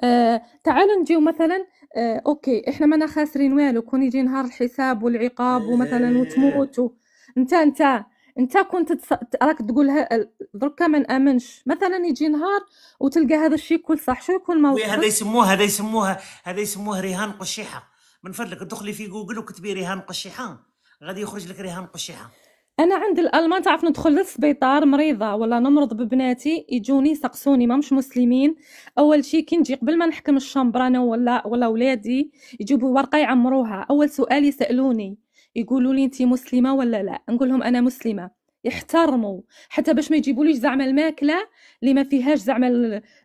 آه، تعالوا نجيو مثلا آه، اوكي احنا مانا خاسرين والو كون يجي نهار الحساب والعقاب ومثلا وتموت انت انت انت كنت راك تقول دركا ما نامنش مثلا يجي نهار وتلقى هذا الشيء كل صح شو يكون موقف هذا يسموه هذا يسموه هذا يسموه رهان قشيحه من فضلك دخلي في جوجل وكتبي رهان قشيحه غادي يخرج لك رهان قشيحه انا عند الالمان تعرف ندخل للسبيطار مريضه ولا نمرض ببناتي يجوني يسقسوني ما مش مسلمين اول شيء كي نجي قبل ما نحكم الشمبر انا ولا ولا ولادي يجيبوا ورقه يعمروها اول سؤال يسالوني يقولوا لي انت مسلمه ولا لا نقول لهم انا مسلمه يحترموا حتى باش ما يجيبوليش زعما الماكله اللي ما فيهاش زعما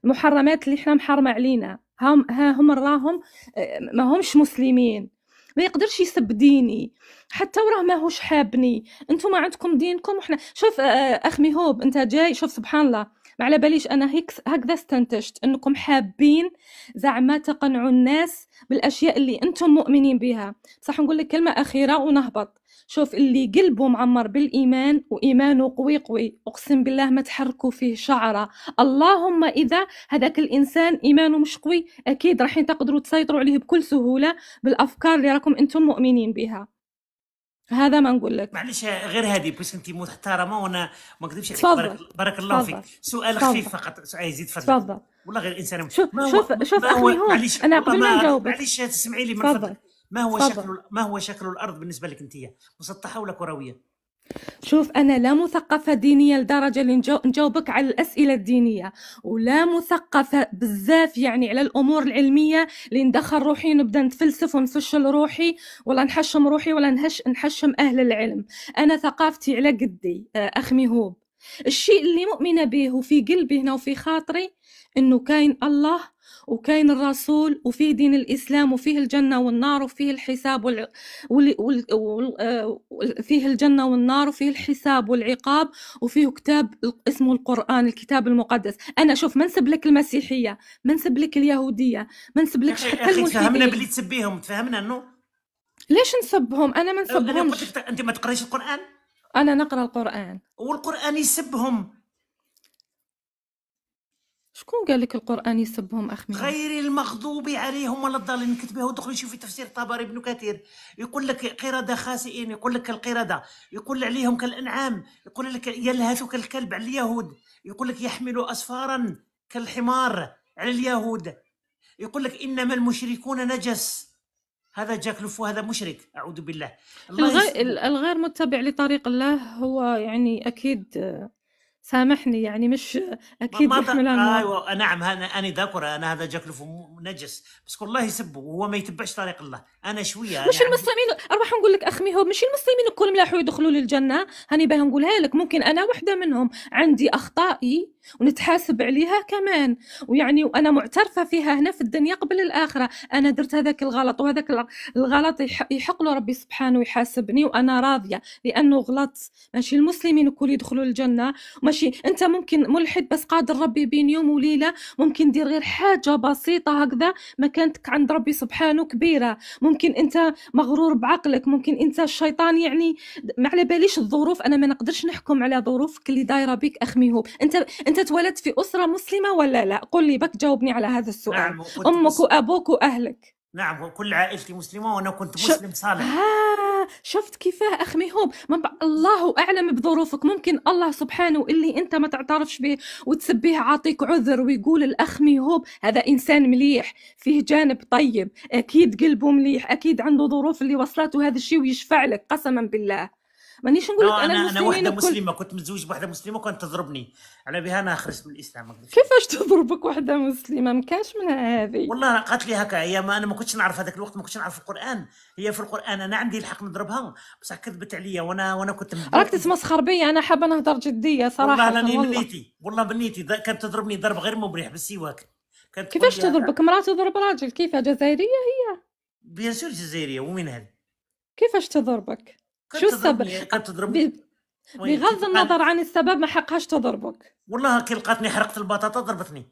المحرمات اللي احنا محرمه علينا هم ها هم راهم آه، ما همش مسلمين ما يقدرش يسب ديني حتى وراه ماهوش حابني انتم عندكم دينكم وحنا شوف آه، آه، اخ ميهوب انت جاي شوف سبحان الله ما على باليش انا هيك هكذا استنتجت انكم حابين زعما تقنعوا الناس بالاشياء اللي انتم مؤمنين بها صح نقول لك كلمه اخيره ونهبط شوف اللي قلبه معمر بالإيمان وإيمانه قوي قوي أقسم بالله ما تحركوا فيه شعرة اللهم إذا هذاك الإنسان إيمانه مش قوي أكيد راح تقدروا تسيطروا عليه بكل سهولة بالأفكار اللي راكم أنتم مؤمنين بها هذا ما نقول لك معلش غير هذه بس انت محترمه وانا ما نكذبش عليك بارك, بارك الله فيك سؤال خفيف فقط سؤال يزيد فضلك تفضل والله غير الانسان شوف شوف شوف اخوي هون انا قبل ما نجاوبك معليش تسمعي لي من فضلك ما هو شكل ما هو شكل الارض بالنسبه لك انت مسطحه ولا كرويه شوف أنا لا مثقفة دينية لدرجة اللي نجاوبك على الأسئلة الدينية ولا مثقفة بزاف يعني على الأمور العلمية اللي ندخل روحي نبدا نتفلسف ونفشل روحي ولا نحشم روحي ولا نهش نحشم أهل العلم أنا ثقافتي على قدي آه، اخ ميهوب الشيء اللي مؤمنة به وفي قلبي هنا وفي خاطري إنه كاين الله وكاين الرسول وفيه دين الإسلام وفيه الجنة والنار وفيه الحساب وال... وال... وال... وال... آه، فيه الجنة والنار وفيه الحساب والعقاب وفيه كتاب اسمه القرآن الكتاب المقدس أنا شوف ما نسب لك المسيحية ما نسب لك اليهودية ما نسب لك حتى الملحدين تفهمنا بلي تسبيهم تفهمنا أنه ليش نسبهم أنا ما نسبهمش أنت ما تقريش القرآن أنا نقرأ القرآن والقرآن يسبهم شكون قال لك القران يسبهم اخمين غير المغضوب عليهم ولا الضالين كتبه شوف في تفسير الطبري بن كثير يقول لك قرده خاسئين يقول لك القرده يقول عليهم كالانعام يقول لك يلهث كالكلب على اليهود يقول لك يحمل اسفارا كالحمار على اليهود يقول لك انما المشركون نجس هذا جاك لفو هذا مشرك اعوذ بالله الغير, الغير متبع لطريق الله هو يعني اكيد سامحني يعني مش اكيد ما يحمل ايوه نعم انا انا ذاكر انا هذا جاكله نجس بس والله يسبه وهو ما يتبعش طريق الله انا شويه مش يعني المسلمين اروح نقول لك اخمي هو مش المسلمين كلهم لاحوا يدخلوا للجنه هاني باه نقولها لك ممكن انا وحده منهم عندي اخطائي ونتحاسب عليها كمان ويعني وانا معترفه فيها هنا في الدنيا قبل الاخره انا درت هذاك الغلط وهذاك الغلط يحق له ربي سبحانه يحاسبني وانا راضيه لانه غلطت ماشي المسلمين الكل يدخلوا الجنه ماشي انت ممكن ملحد بس قادر ربي بين يوم وليله ممكن دير غير حاجه بسيطه هكذا ما كانتك عند ربي سبحانه كبيره ممكن انت مغرور بعقلك ممكن انت الشيطان يعني ما على باليش الظروف انا ما نقدرش نحكم على ظروفك اللي دايره بك اخميهوب انت انت انت تولدت في اسره مسلمه ولا لا قل لي بك جاوبني على هذا السؤال نعم امك مسلم. وابوك واهلك نعم كل عائلتي مسلمه وانا كنت مسلم صالح آه، شفت كيفاه اخ ميهوب من الله اعلم بظروفك ممكن الله سبحانه اللي انت ما تعترفش به وتسبيه عاطيك عذر ويقول الاخ ميهوب هذا انسان مليح فيه جانب طيب اكيد قلبه مليح اكيد عنده ظروف اللي وصلته هذا الشيء ويشفع لك قسما بالله مانيش نقول لك انا, أنا, واحده مسلمه كنت متزوج بواحده مسلمه وكانت تضربني على بها انا خرجت من الاسلام كيفاش تضربك واحده مسلمه ما كانش منها هذه والله قالت لي هكا هي ما انا ما كنتش نعرف هذاك الوقت ما كنتش نعرف القران هي في القران انا عندي الحق نضربها بصح كذبت عليا وانا وانا كنت راك تتمسخر بيا انا حابه نهضر جديه صراحه والله راني بنيتي والله بنيتي كانت تضربني ضرب غير مبرح بالسواك كيفاش تضربك مرات تضرب راجل كيفها جزائريه هي بيان سور جزائريه ومن هذه كيفاش تضربك شو السبب؟ قد تضربني بغض النظر عن السبب ما حقهاش تضربك والله كي لقاتني حرقت البطاطا ضربتني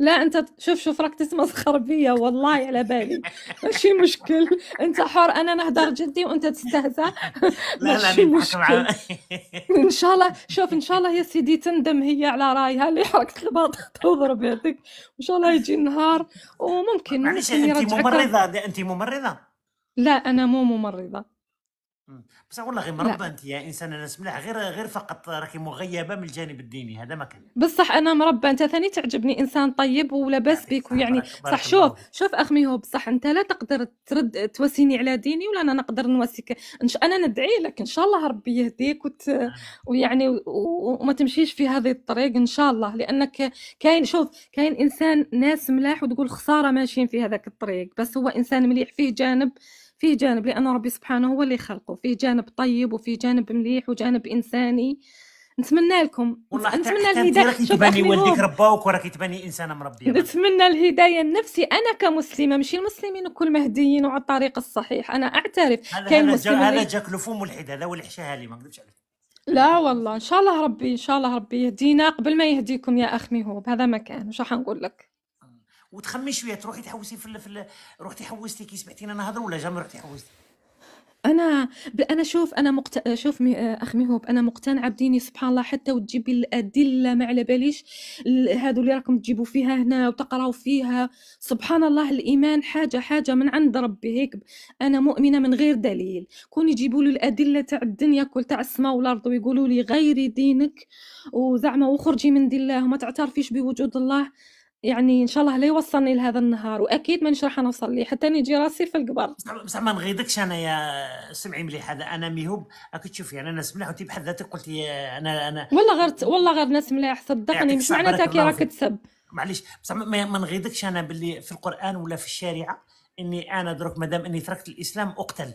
لا انت شوف شوف راك تتمسخر بيا والله على بالي ماشي مشكل انت حر انا نهضر جدي وانت تستهزأ ماشي مشكل ان شاء الله شوف ان شاء الله يا سيدي تندم هي على رايها اللي حركت البطاطا وضربتك وان ان شاء الله يجي النهار وممكن معلش انت ممرضه انت ممرضه لا انا مو ممرضه بصح والله غير مربى انت يا انسان ناس ملاح غير غير فقط راكي مغيبه من الجانب الديني هذا ما كان بصح انا مربى انت ثاني تعجبني انسان طيب ولاباس بك ويعني صح شوف شوف اخمي هو بصح انت لا تقدر ترد تواسيني على ديني ولا انا نقدر نواسيك انا ندعي لك ان شاء الله ربي يهديك وت... ويعني وما تمشيش في هذه الطريق ان شاء الله لانك كاين شوف كاين انسان ناس ملاح وتقول خساره ماشيين في هذاك الطريق بس هو انسان مليح فيه جانب فيه جانب لأن ربي سبحانه هو اللي خلقه فيه جانب طيب وفيه جانب مليح وجانب إنساني نتمنى لكم والله نتمنى الهدايه راك تباني والديك رباوك وراك تباني انسانه مربيه نتمنى الهدايه النفسي انا كمسلمه ماشي المسلمين كل مهديين وعلى الطريق الصحيح انا اعترف كاين مسلمين هذا جاك لفوم الحد هذا ولا حشاها لي ما نكذبش عليك لا والله ان شاء الله ربي ان شاء الله ربي يهدينا قبل ما يهديكم يا اخ ميهوب هذا ما كان واش راح نقول لك وتخمي شويه تروحي تحوسي في, في روحتي حوستي كي سمعتينا نهضر ولا جامي روحتي حوستي انا انا شوف انا مقت... شوف اخ ميهوب انا مقتنعه بديني سبحان الله حتى وتجيبي الادله ما على باليش هادو اللي راكم تجيبوا فيها هنا وتقراو فيها سبحان الله الايمان حاجه حاجه من عند ربي هيك انا مؤمنه من غير دليل كون يجيبوا لي الادله تاع الدنيا كل تاع السماء والارض ويقولوا لي غيري دينك وزعما وخرجي من دين الله وما تعترفيش بوجود الله يعني ان شاء الله لا يوصلني لهذا النهار واكيد مانيش راح نوصل ليه حتى نجي راسي في القبر بصح ما نغيضكش انا يا سمعي مليح هذا انا ميهوب راك تشوفي انا ناس ملاح وانت بحد ذاتك قلتي انا انا والله غير والله غير ناس ملاح صدقني مش معناتها كي راك تسب معليش بصح ما نغيضكش انا باللي في القران ولا في الشريعه اني انا درك مادام اني تركت الاسلام اقتل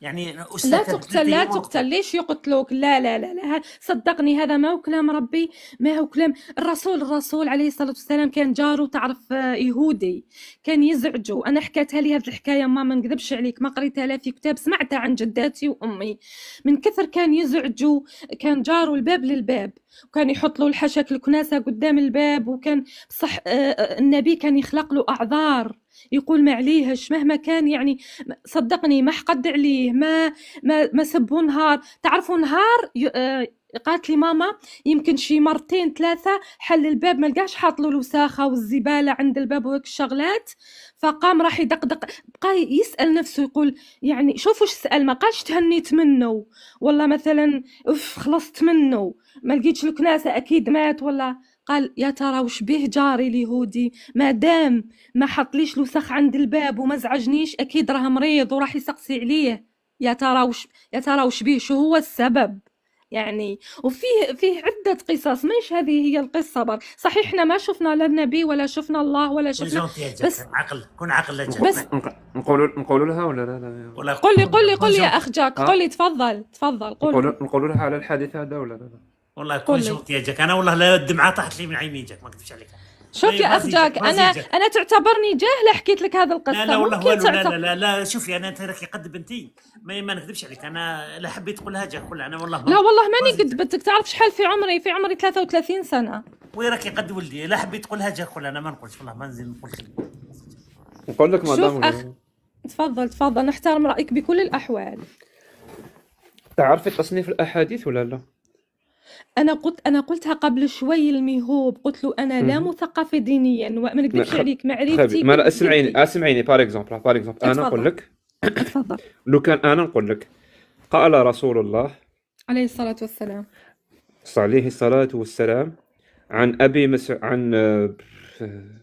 يعني لا تقتل لا تقتل ليش يقتلوك لا لا لا لا صدقني هذا ما هو كلام ربي ما هو كلام الرسول الرسول عليه الصلاة والسلام كان جاره تعرف آه، يهودي كان يزعجه أنا حكيتها لي هذه الحكاية ما ما نكذبش عليك ما قريتها لا في كتاب سمعتها عن جداتي وأمي من كثر كان يزعجه كان جاره الباب للباب وكان يحط له الحشك الكناسة قدام الباب وكان صح آه، آه، النبي كان يخلق له أعذار يقول ما عليهش مهما كان يعني صدقني ما حقد عليه ما ما ما سبوا نهار تعرفوا نهار آه، قالت لي ماما يمكن شي مرتين ثلاثة حل الباب ما لقاش حاط له الوساخة والزبالة عند الباب وهيك الشغلات فقام راح يدقدق بقى يسأل نفسه يقول يعني شوفوا اش سأل ما قالش تهنيت منه ولا مثلا اف خلصت منه ما لقيتش الكناسة أكيد مات ولا قال يا ترى وش به جاري اليهودي ما دام ما حطليش لوسخ عند الباب وما زعجنيش اكيد راه مريض وراح يسقسي عليه يا ترى وش يا ترى وش به شو هو السبب يعني وفيه فيه عدة قصص مش هذه هي القصة برك صحيح احنا ما شفنا لا النبي ولا شفنا الله ولا شفنا بس عقل كن عقل بس نقولوا نقولوا لها ولا لا لا قولي قولي قولي يا اخ جاك آه. قولي تفضل تفضل قولي نقولوا لها على الحادث هذا ولا لا, لا. والله كل شيء يجك انا والله الدمعه طاحت لي من عيني جاك ما اكذبش عليك شوف يا اخ جاك انا انا تعتبرني جاهله حكيت لك هذا القصه لا لا والله لا, لا لا لا شوفي انا انت راكي قد بنتي ما, ما نكذبش عليك انا لا حبيت تقولها جاك قول انا والله لا والله ماني قد بنتك تعرف شحال في عمري في عمري 33 سنه وي راكي قد ولدي لا حبيت تقولها جاك قول انا ما نقولش والله ما نزيد نقول نقول لك مدام أخ... تفضل تفضل نحترم رايك بكل الاحوال تعرفي تصنيف الاحاديث ولا لا؟ أنا قلت أنا قلتها قبل شوي الميهوب قلت له أنا لا مثقفة دينيا وما نكذبش عليك معرفتي ما اسمعيني اسمعيني بار اكزومبل بار اكزومبل أنا نقول لك تفضل لو كان أنا نقول لك قال رسول الله عليه الصلاة والسلام عليه الصلاة والسلام عن أبي مس... عن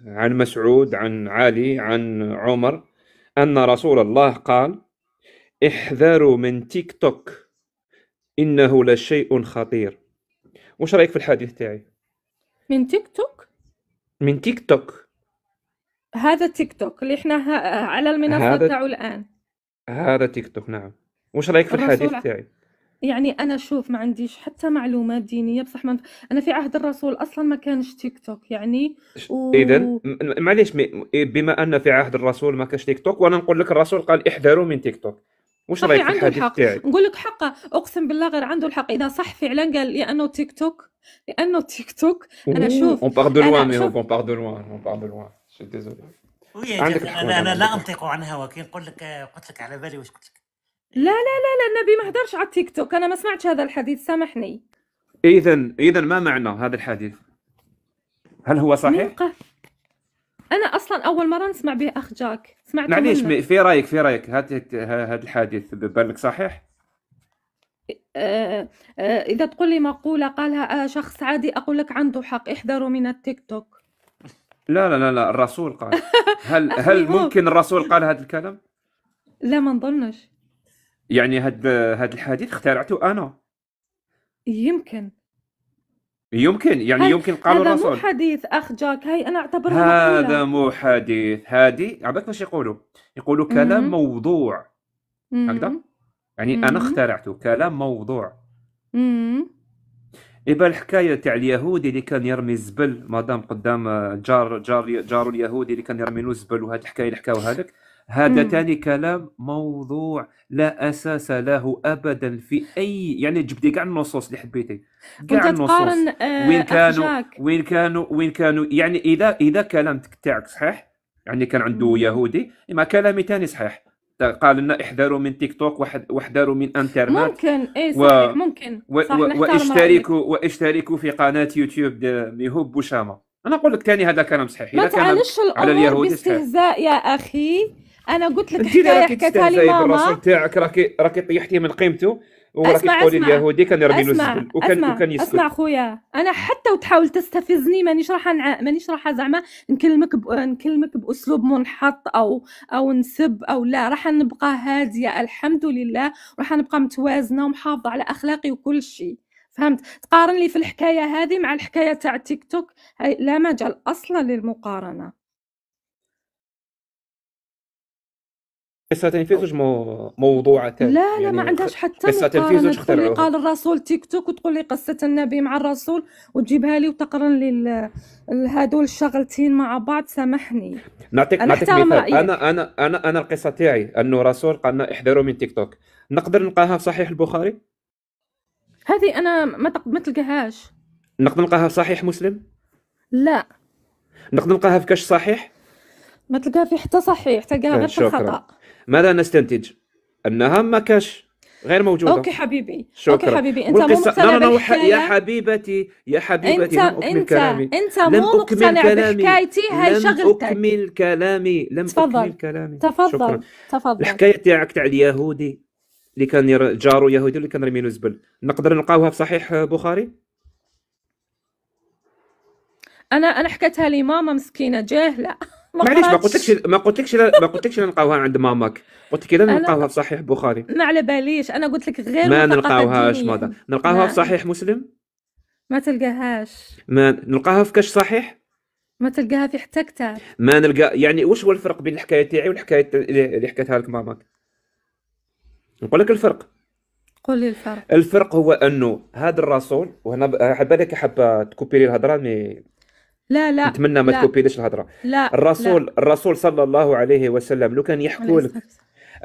عن مسعود عن علي عن عمر أن رسول الله قال احذروا من تيك توك إنه لشيء خطير وش رايك في الحديث تاعي من تيك توك من تيك توك هذا تيك توك اللي احنا على المنصه هذا... تاعو الان هذا تيك توك نعم وش رايك في الحديث تاعي يعني انا شوف ما عنديش حتى معلومات دينيه بصح ما انا في عهد الرسول اصلا ما كانش تيك توك يعني و... اذا معليش إيه، بما ان في عهد الرسول ما كانش تيك توك وانا نقول لك الرسول قال احذروا من تيك توك وش رايك في عنده الحق نقول لك حقه اقسم بالله غير عنده الحق اذا صح فعلا قال لانه تيك توك لانه تيك توك انا شوف اون بار دو لوان مي اون بار دو لوان اون بار دو لوان ديزولي انا, أنا لا انطق عن هواك نقول لك قلت لك على بالي واش قلت لك لا لا لا لا النبي ما هدرش على التيك توك انا ما سمعتش هذا الحديث سامحني اذا اذا ما معنى هذا الحديث؟ هل هو صحيح؟ انا اصلا اول مره نسمع به اخ جاك سمعت معليش في رايك في رايك هذا هاد الحادث ببالك صحيح أه، أه، اذا تقول لي مقوله قالها آه، شخص عادي اقول لك عنده حق احذروا من التيك توك لا لا لا لا الرسول قال هل هل ممكن الرسول قال هذا الكلام لا ما نظنش يعني هاد هاد الحديث اخترعته انا يمكن يمكن يعني يمكن قالوا هذا مو حديث اخ جاك هاي انا اعتبرها هذا مو حديث هذه عباك باش يقولوا يقولوا كلام مم. موضوع هكذا يعني انا اخترعته كلام موضوع امم الحكاية تاع اليهودي اللي كان يرمي الزبل مادام قدام جار جار جار اليهودي اللي كان يرمي له الزبل وهاد الحكاية اللي حكاوها لك هذا ثاني كلام موضوع لا اساس له ابدا في اي يعني جبتي كاع النصوص اللي حبيتي كاع النصوص تقارن آه، وين كانوا وين كانوا وين كانوا يعني اذا اذا كلامك تاعك صحيح يعني كان عنده يهودي ما كلامي ثاني صحيح قال لنا احذروا من تيك توك واحذروا من انترنت ممكن اي صحيح و... ممكن صح و... و... واشتركوا واشتركوا في قناه يوتيوب ميهوب بوشامه انا نقول لك ثاني هذا كلام صحيح ما على الامور باستهزاء يا اخي انا قلت لك حكايه حكيتها لي ماما بالرسول تاعك راكي راكي طيحتيه من قيمته وراكي تقولي اليهودي كان يرمي له وكان أسمع وكان يسكت اسمع خويا انا حتى وتحاول تستفزني مانيش راح نع... مانيش راح زعما نكلمك ب... نكلمك باسلوب منحط او او نسب او لا راح نبقى هاديه الحمد لله راح نبقى متوازنه ومحافظه على اخلاقي وكل شيء فهمت تقارن لي في الحكايه هذه مع الحكايه تاع تيك توك لا مجال اصلا للمقارنه قصة في زوج مو... موضوعتين لا لا يعني ما عندهاش حتى قصة في زوج اخترعوها قال الرسول تيك توك وتقول لي قصة النبي مع الرسول وتجيبها لي وتقرن لي هذول الشغلتين مع بعض سامحني نعطيك نعطيك مثال رأيك. انا انا انا انا القصة تاعي انه الرسول قالنا احذروا من تيك توك نقدر نلقاها في صحيح البخاري هذه انا ما تق... ما تلقاهاش نقدر نلقاها في صحيح مسلم لا نقدر نلقاها في كاش صحيح ما تلقاها في حتى صحيح تلقاها غير في الخطا ماذا نستنتج؟ انها ما كاش غير موجوده اوكي حبيبي شكرا اوكي حبيبي انت والقصة... مو مقتنع لا لا يا حبيبتي يا حبيبتي انت انت كلامي. انت مو مقتنع بحكايتي هاي شغلتك لم اكمل كلامي لم تفضل. اكمل كلامي تفضل شكرا. تفضل الحكايه تاعك تاع اليهودي اللي كان ير... يهودي اللي كان رمي له زبل نقدر نلقاوها في صحيح بخاري انا انا حكيتها لي ماما مسكينه جاهله معليش ما قلتلكش ما قلتلكش ما قلتلكش نلقاوها عند ماماك قلت لك اذا نلقاوها في صحيح بخاري ما على باليش انا قلت لك غير ما نلقاوهاش ماذا نلقاوها في صحيح مسلم ما تلقاهاش ما نلقاها في كاش صحيح ما تلقاها في حتى كتاب ما نلقى يعني واش هو الفرق بين الحكايه تاعي والحكايه اللي حكيتها لك ماماك نقول لك الفرق قول لي الفرق الفرق هو انه هذا الرسول وهنا على بالك حابه لي الهضره مي لا لا نتمنى ما تكوبيليش الهضره لا الرسول لا. الرسول صلى الله عليه وسلم لو كان يحكوا لك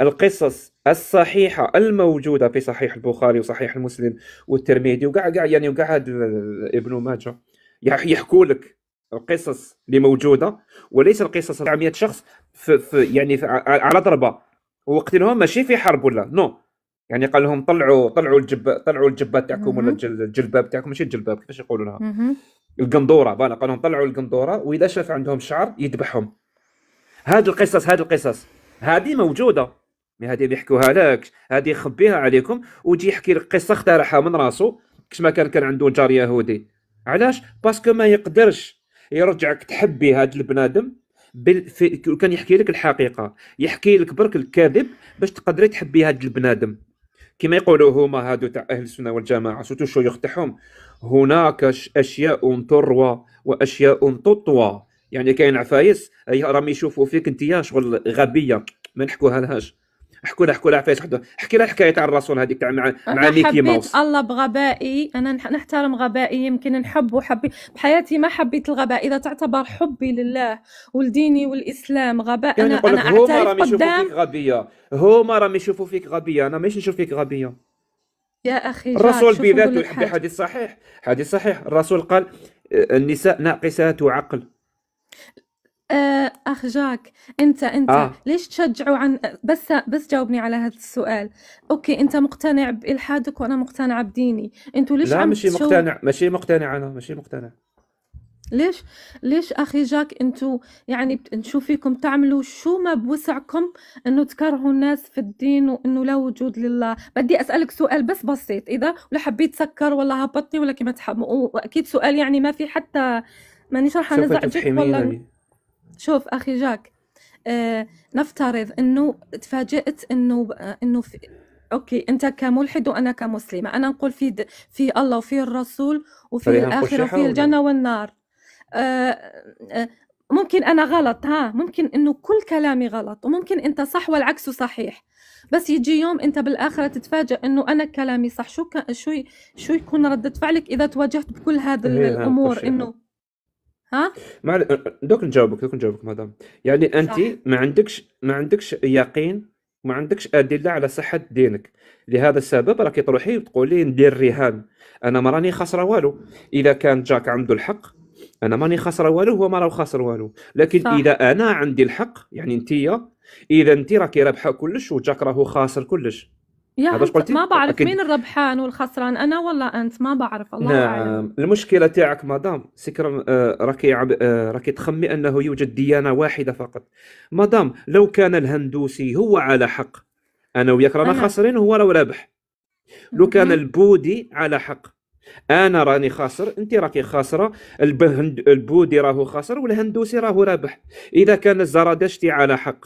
القصص الصحيحه الموجوده في صحيح البخاري وصحيح مسلم والترمذي وكاع كاع يعني وكاع ابن ماجه يحكوا لك القصص اللي موجوده وليس القصص تاع 100 شخص في, في يعني في على ضربه وقت لهم ماشي في حرب ولا نو يعني قال لهم طلعوا طلعوا الجب طلعوا الجبات تاعكم ولا الجلباب تاعكم ماشي الجلباب كيفاش يقولوا لها القندوره فوالا قالهم طلعوا القندوره واذا شاف عندهم شعر يذبحهم هذه القصص هذه القصص هذه موجوده مي هذه بيحكوها لك هذه يخبيها عليكم ويجي يحكي لك قصه اخترعها من راسو كش ما كان كان عنده جار يهودي علاش باسكو ما يقدرش يرجعك تحبي هذا البنادم بال... في... كان يحكي لك الحقيقه يحكي لك برك الكذب باش تقدري تحبي هذا البنادم كما يقولوا هما هادو تاع اهل السنه والجماعه سوتو الشيوخ تاعهم هناك اشياء تروى واشياء تطوى يعني كاين عفايس راهم يشوفوا فيك انت شغل غبيه ما نحكوها لهاش احكوا لها احكوا لها فيس وحده احكي لها الحكايه تاع الرسول هذيك تاع مع مع ميكي ماوس الله بغبائي انا نحترم غبائي يمكن نحب وحبي بحياتي ما حبيت الغباء اذا تعتبر حبي لله ولديني والاسلام غباء يعني انا انا هما راهم يشوفوا فيك غبيه هما راهم يشوفوا فيك غبيه انا ماشي نشوف فيك غبيه يا اخي الرسول بذاته حديث صحيح حديث صحيح الرسول قال آه، النساء ناقصات عقل آه، اخ جاك انت انت اه ليش تشجعوا عن بس بس جاوبني على هذا السؤال اوكي انت مقتنع بالحادك وانا مقتنعه بديني انتوا ليش لا عم ماشي تشو مقتنع ماشي مقتنع انا ماشي مقتنع ليش ليش اخي جاك انتوا يعني نشوف فيكم تعملوا شو ما بوسعكم انه تكرهوا الناس في الدين وانه لا وجود لله بدي اسالك سؤال بس بسيط اذا ولا حبيت سكر ولا هبطني ولا كما تحب واكيد سؤال يعني ما في حتى مانيش راح سوف انزعجك تفحمينني شوف اخي جاك آه نفترض انه تفاجئت انه انه في اوكي انت كملحد وانا كمسلمه انا نقول في د... في الله وفي الرسول وفي الاخره وفي الجنه والنار آه آه ممكن انا غلط ها ممكن انه كل كلامي غلط وممكن انت صح والعكس صحيح بس يجي يوم انت بالاخره تتفاجئ انه انا كلامي صح شو ك... شو شو يكون رده فعلك اذا تواجهت بكل هذه الامور انه ها ما دوك نجاوبك دوك نجاوبك مدام يعني انت صح. ما عندكش ما عندكش يقين ما عندكش ادله على صحه دينك لهذا السبب راكي تروحي وتقولي ندير رهان انا ما راني خاسره والو اذا كان جاك عنده الحق انا ماني خاسره والو هو ما راهو خاسر والو لكن صح. اذا انا عندي الحق يعني انتيا اذا انت راكي رابحه كلش وجاك راهو خاسر كلش يا يعني هذا قلتي ما بعرف أكيد. مين الربحان والخسران انا ولا انت ما بعرف الله نعم أعلم. المشكله تاعك مدام سكر راكي آه راكي آه، تخمي انه يوجد ديانه واحده فقط مدام لو كان الهندوسي هو على حق انا وياك رانا خاسرين هو راه رابح لو كان البودي على حق انا راني خاسر انت راكي خاسره البودي راهو خاسر والهندوسي راهو رابح اذا كان الزرادشتي على حق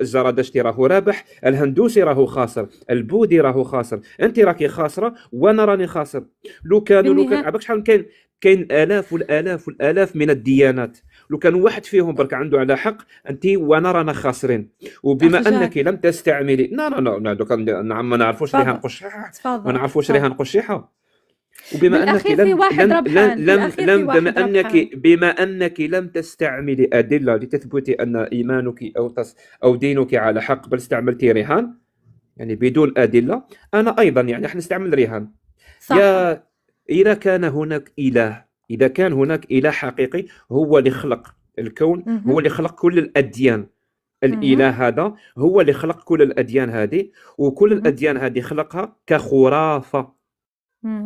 الزرادشتي راهو رابح الهندوسي راهو خاسر البودي راهو خاسر انت راكي خاسره وانا راني خاسر لو كانوا لو كان عباك شحال كاين كاين الاف والالاف والالاف من الديانات لو كان واحد فيهم برك عنده على حق انت وانا رانا خاسرين وبما انك لم تستعملي لا لا لا دوكا نعم، ما نعرفوش ليها قشيحه ما نعرفوش ليها قشيحه وبما انك لم واحد لم ربحان. لم لم بما انك بما انك لم تستعملي ادله لتثبتي ان ايمانك او تص او دينك على حق بل استعملتي رهان يعني بدون ادله انا ايضا يعني احنا نستعمل رهان صح. يا اذا كان هناك اله اذا كان هناك اله حقيقي هو اللي خلق الكون مم. هو اللي خلق كل الاديان الاله هذا هو اللي خلق كل الاديان هذه وكل الاديان هذه خلقها كخرافه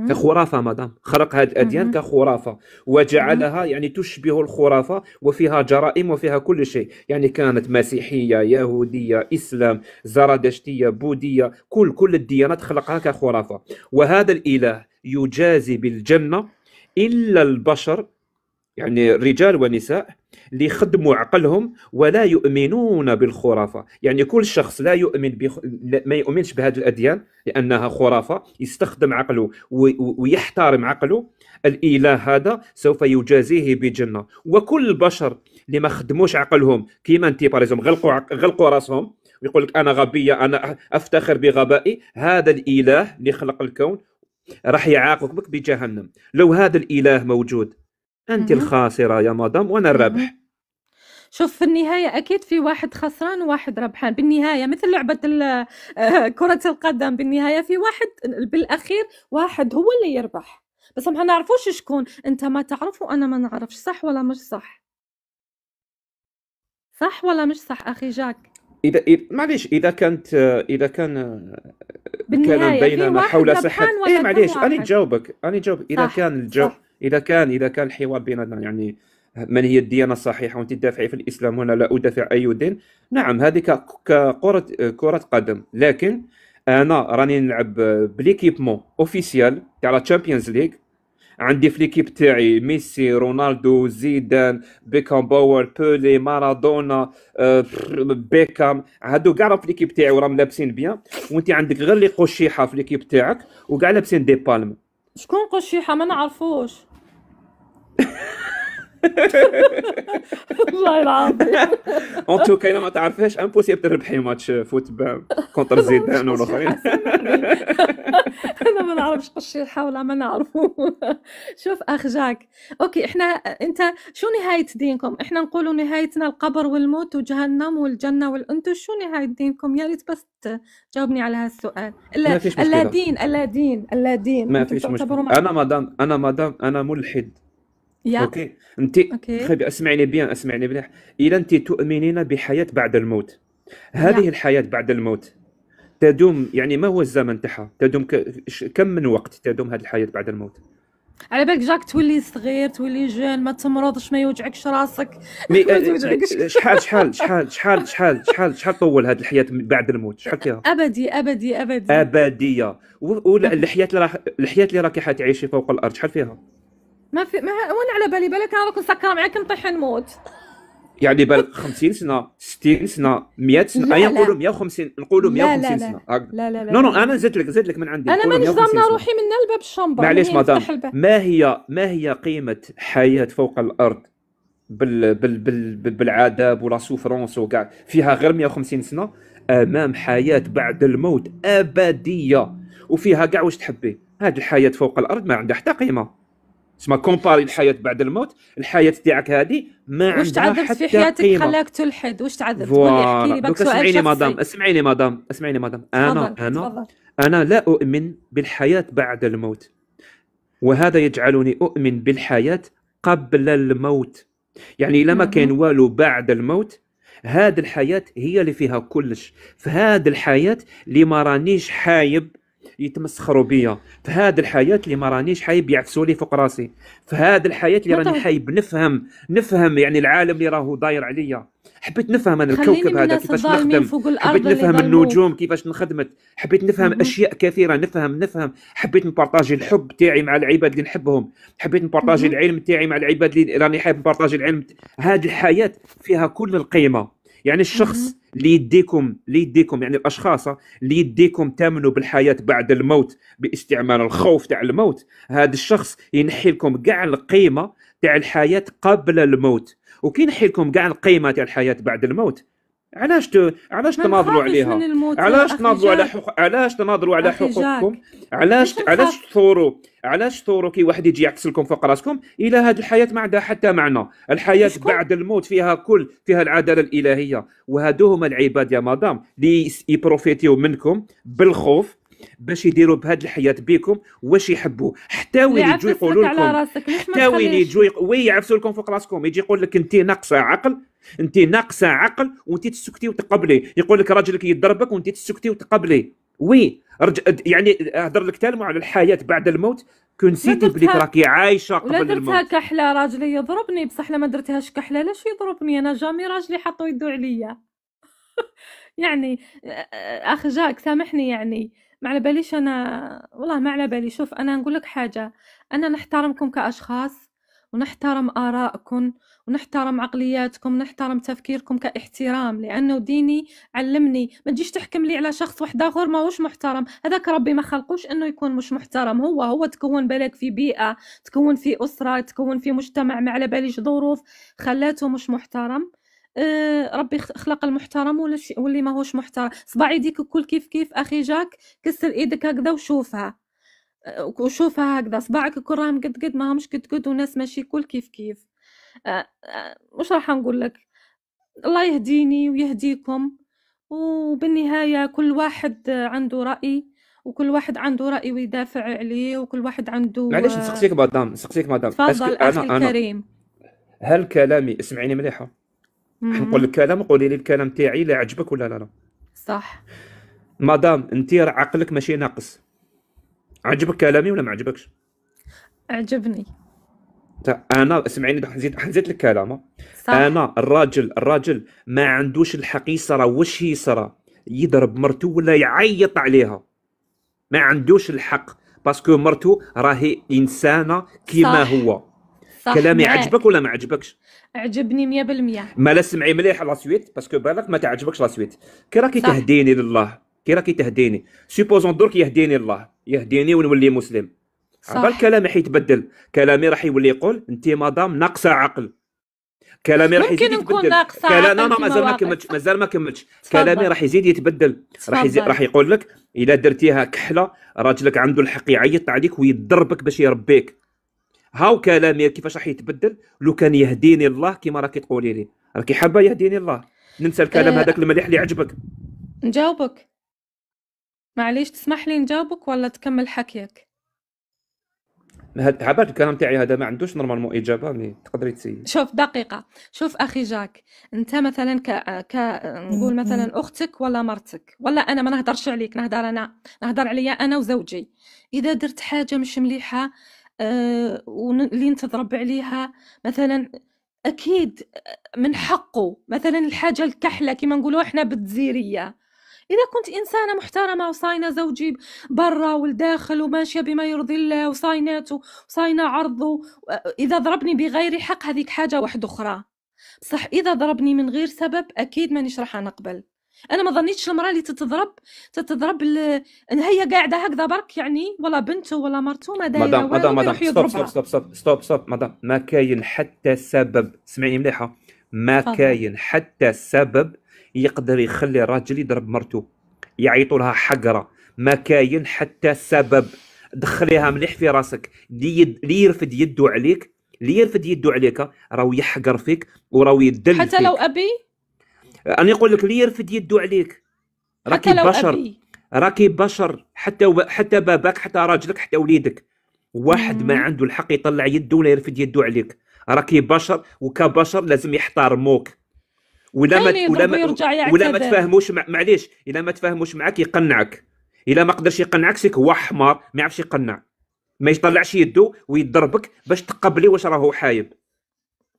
كخرافه مدام خلق هذه الاديان كخرافه وجعلها يعني تشبه الخرافه وفيها جرائم وفيها كل شيء يعني كانت مسيحيه يهوديه اسلام زرادشتيه بوذيه كل كل الديانات خلقها كخرافه وهذا الاله يجازي بالجنه الا البشر يعني رجال ونساء اللي يخدموا عقلهم ولا يؤمنون بالخرافه يعني كل شخص لا يؤمن بخ... ما يؤمنش بهذه الاديان لانها خرافه يستخدم عقله و... ويحترم عقله الاله هذا سوف يجازيه بجنه وكل البشر اللي ما خدموش عقلهم كيما انت باريزوم غلقوا عق... غلقوا راسهم ويقول لك انا غبيه انا افتخر بغبائي هذا الاله اللي خلق الكون راح يعاقبك بجهنم لو هذا الاله موجود انت الخاسره يا مدام وانا الربح شوف في النهاية أكيد في واحد خسران وواحد ربحان بالنهاية مثل لعبة كرة القدم بالنهاية في واحد بالأخير واحد هو اللي يربح بس ما نعرفوش شكون أنت ما تعرف وأنا ما نعرفش صح ولا مش صح صح ولا مش صح أخي جاك إذا, إذا معليش إذا كانت إذا كان بالنهاية كان بيننا حول صحة إيه معليش أنا نجاوبك أنا نجاوبك إذا كان الجو اذا كان اذا كان الحوار بيننا يعني من هي الديانه الصحيحه وانت تدافعي في الاسلام وانا لا ادافع اي دين نعم هذه ككره كره قدم لكن انا راني نلعب بليكيبمون اوفيسيال تاع لا تشامبيونز ليغ عندي في ليكيب تاعي ميسي رونالدو زيدان بيكام باور بولي مارادونا آه، بيكام هادو كاع في ليكيب تاعي وراهم لابسين بيان وانت عندك غير لي قشيحه في ليكيب تاعك وكاع لابسين دي بالم شكون قشيحه ما نعرفوش والله العظيم اون توكا ما تعرفهاش امبوسيبل تربحي ماتش فوت كونتر زيدان والاخرين انا ما نعرفش قشيحه الحاولة ما نعرفو شوف اخ جاك اوكي احنا انت شو نهايه دينكم احنا نقولوا نهايتنا القبر والموت وجهنم والجنه والانتو شو نهايه دينكم يا ريت بس تجاوبني على هذا السؤال الادين الادين الادين ما فيش مشكله انا مادام انا مادام انا ملحد يا اوكي انت اوكي بيان اسمعني بيان اسمعني مليح اذا انت تؤمنين بحياه بعد الموت هذه يا الحياه بعد الموت تدوم يعني ما هو الزمن تاعها تدوم ك... كم من وقت تدوم هذه الحياه بعد الموت على بالك جاك تولي صغير تولي جون ما تمرضش ما يوجعكش راسك مي ما آه، توجعكش آه، شحال شحال شحال شحال شحال شحال شحال طول هذه الحياه بعد الموت شحال فيها ابدي ابدي ابدي ابديه والحياه ولا الحياه اللي راح الحياه اللي راكي حتعيشي فوق الارض شحال فيها ما في ما وانا على بالي بالك انا كنت نسكر معاك نطيح نموت يعني بالك 50 سنه 60 سنه 100 سنه اي أيوة، نقولوا 150 نقولوا 150 سنه لا لا لا نو نو انا زدت لك زدت لك من عندي انا مانيش ضامنه روحي من لباب الشامبر معليش يعني مدام ما هي ما هي قيمه حياه فوق الارض بال بال بال بالعذاب ولا سوفرونس وكاع فيها غير 150 سنه امام حياه بعد الموت ابديه وفيها كاع واش تحبي هذه الحياه فوق الارض ما عندها حتى قيمه تسمى كومباري الحياه بعد الموت الحياه تاعك هذه ما عندها واش تعذبت في حياتك قيمة. خلاك تلحد واش تعذبت قولي احكي لي بك سؤال اسمعيني مدام اسمعيني مدام اسمعيني مدام انا تفضل. انا تفضل. انا لا اؤمن بالحياه بعد الموت وهذا يجعلني اؤمن بالحياه قبل الموت يعني لما ما كان والو بعد الموت هذه الحياه هي اللي فيها كلش فهذه الحياه اللي ما رانيش حايب يتمسخروا بيا في هذه الحياه اللي ما رانيش حايب يعفسوا لي فوق راسي في هذه الحياه اللي راني حايب نفهم نفهم يعني العالم اللي راهو داير عليا حبيت نفهم انا الكوكب هذا كيفاش نخدم حبيت نفهم النجوم كيفاش انخدمت حبيت نفهم م-م. اشياء كثيره نفهم نفهم حبيت نبارطاجي الحب تاعي مع العباد اللي نحبهم حبيت نبارطاجي العلم تاعي مع العباد اللي راني حاب نبارطاجي العلم هذه الحياه فيها كل القيمه يعني الشخص اللي يديكم اللي يديكم يعني الاشخاص اللي يديكم تامنوا بالحياه بعد الموت باستعمال الخوف تاع الموت هذا الشخص ينحي لكم كاع القيمه تاع الحياه قبل الموت وكي ينحي لكم كاع القيمه تاع الحياه بعد الموت علاش ت... علاش تناضلوا عليها علاش تناضلوا على حق... علاش تناضلوا على حقوقكم علاش علاش تثوروا علاش تثوروا كي واحد يجي يعكس لكم فوق راسكم الى هذه الحياه ما عندها حتى معنى الحياه بشكل. بعد الموت فيها كل فيها العداله الالهيه وهادو هما العباد يا مدام اللي يبروفيتيو منكم بالخوف باش يديروا بهاد الحياه بيكم واش يحبوا حتى وين يجوا يقولوا لكم حتى وين يجوا وي يعفسوا لكم فوق راسكم يجي يقول لك انت ناقصه عقل انت ناقصه عقل وانت تسكتي وتقبلي يقول لك راجلك يضربك وانت تسكتي وتقبلي وي رج... يعني هضر لك تالمو على الحياه بعد الموت كنسيتي بلي راكي عايشه قبل الموت لا درتها كحله راجلي يضربني بصح لما درتهاش كحله لاش يضربني انا جامي راجلي حطوا يدو عليا يعني اخ جاك سامحني يعني ما على باليش انا والله ما على بالي شوف انا نقول لك حاجه انا نحترمكم كاشخاص ونحترم ارائكم ونحترم عقلياتكم نحترم تفكيركم كاحترام لانه ديني علمني ما تجيش تحكم لي على شخص واحد اخر ماهوش محترم هذاك ربي ما خلقوش انه يكون مش محترم هو هو تكون بالك في بيئه تكون في اسره تكون في مجتمع ما على باليش ظروف خلاته مش محترم أه ربي خلق المحترم واللي ما واللي ماهوش محترم صبع يديك كل كيف كيف اخي جاك كسر ايدك هكذا وشوفها آه، وشوفها هكذا صباعك كل راهم قد قد ماهمش قد قد وناس ماشي كل كيف كيف مش آه، آه، راح نقول لك الله يهديني ويهديكم وبالنهاية كل واحد عنده رأي وكل واحد عنده رأي ويدافع عليه وكل واحد عنده معليش نسقسيك مدام نسقسيك مدام تفضل أخي الكريم هل كلامي اسمعيني مليحة نقول لك كلام وقولي لي الكلام تاعي لا عجبك ولا لا لا صح مدام انت عقلك ماشي ناقص عجبك كلامي ولا ما عجبكش عجبني انا اسمعيني حنزيد حنزيد لك كلام انا الراجل الراجل ما عندوش الحق يصرى واش يصرى يضرب مرته ولا يعيط عليها ما عندوش الحق باسكو مرته راهي انسانه كيما صح. هو صح كلامي عجبك ولا ما عجبكش عجبني 100% ما لا سمعي مليح لا سويت باسكو بالك ما تعجبكش لا سويت كي راكي تهديني لله كي راكي تهديني سيبوزون دورك يهديني الله يهديني ونولي مسلم عبال كلامي حيتبدل كلامي راح يولي يقول انت مدام ناقصه عقل كلامي راح يزيد يتبدل كلام لا مازال ما كملتش مازال ما كملتش كلامي راح يزيد يتبدل راح راح يقول لك الا درتيها كحله راجلك عنده الحق يعيط عليك ويضربك باش يربيك هاو كلامي كيفاش راح يتبدل لو كان يهديني الله كما راكي تقولي لي راكي حابه يهديني الله ننسى الكلام أه هذاك المليح اللي عجبك نجاوبك معليش تسمح لي نجاوبك ولا تكمل حكيك عبالك الكلام تاعي هذا ما عندوش نورمالمون اجابه مي تقدري تسي شوف دقيقه شوف اخي جاك انت مثلا ك, ك... نقول مثلا اختك ولا مرتك ولا انا ما نهضرش عليك نهضر انا نهضر عليا انا وزوجي اذا درت حاجه مش مليحه أه... انت تضرب عليها مثلا اكيد آه، من حقه مثلا الحاجه الكحله كما نقولوا احنا بالجزيريه إذا كنت إنسانة محترمة وصاينة زوجي برا والداخل وماشية بما يرضي الله وصايناته وصاينة عرضه إذا ضربني بغير حق هذيك حاجة واحدة أخرى بصح إذا ضربني من غير سبب أكيد مانيش راح نقبل انا ما ظنيتش المراه اللي تتضرب تتضرب ل... هي قاعده هكذا برك يعني ولا بنته ولا مرته ما دايره مدام مدام مدام ستوب ستوب ستوب ستوب ستوب ستوب مدام ما كاين حتى سبب سمعيني مليحه ما كاين حتى سبب يقدر يخلي الراجل يضرب مرته يعيطوا لها حقره ما كاين حتى سبب دخليها مليح في راسك لي يرفد يدو عليك اللي يرفد يدو عليك راهو يحقر فيك وراهو يدل حتى لو ابي انا يقول لك اللي يرفد يدو عليك راكي بشر راكي بشر حتى و... حتى باباك حتى راجلك حتى وليدك واحد مم. ما عنده الحق يطلع يده ولا يرفد يده عليك راكي بشر وكبشر لازم يحترموك ولا ما ولا ما ولا ما تفاهموش معليش الا ما تفاهموش معك يقنعك الا ما قدرش يقنعك سيك هو حمار ما يعرفش يقنع ما يطلعش يدو ويضربك باش تقبلي واش راهو حايب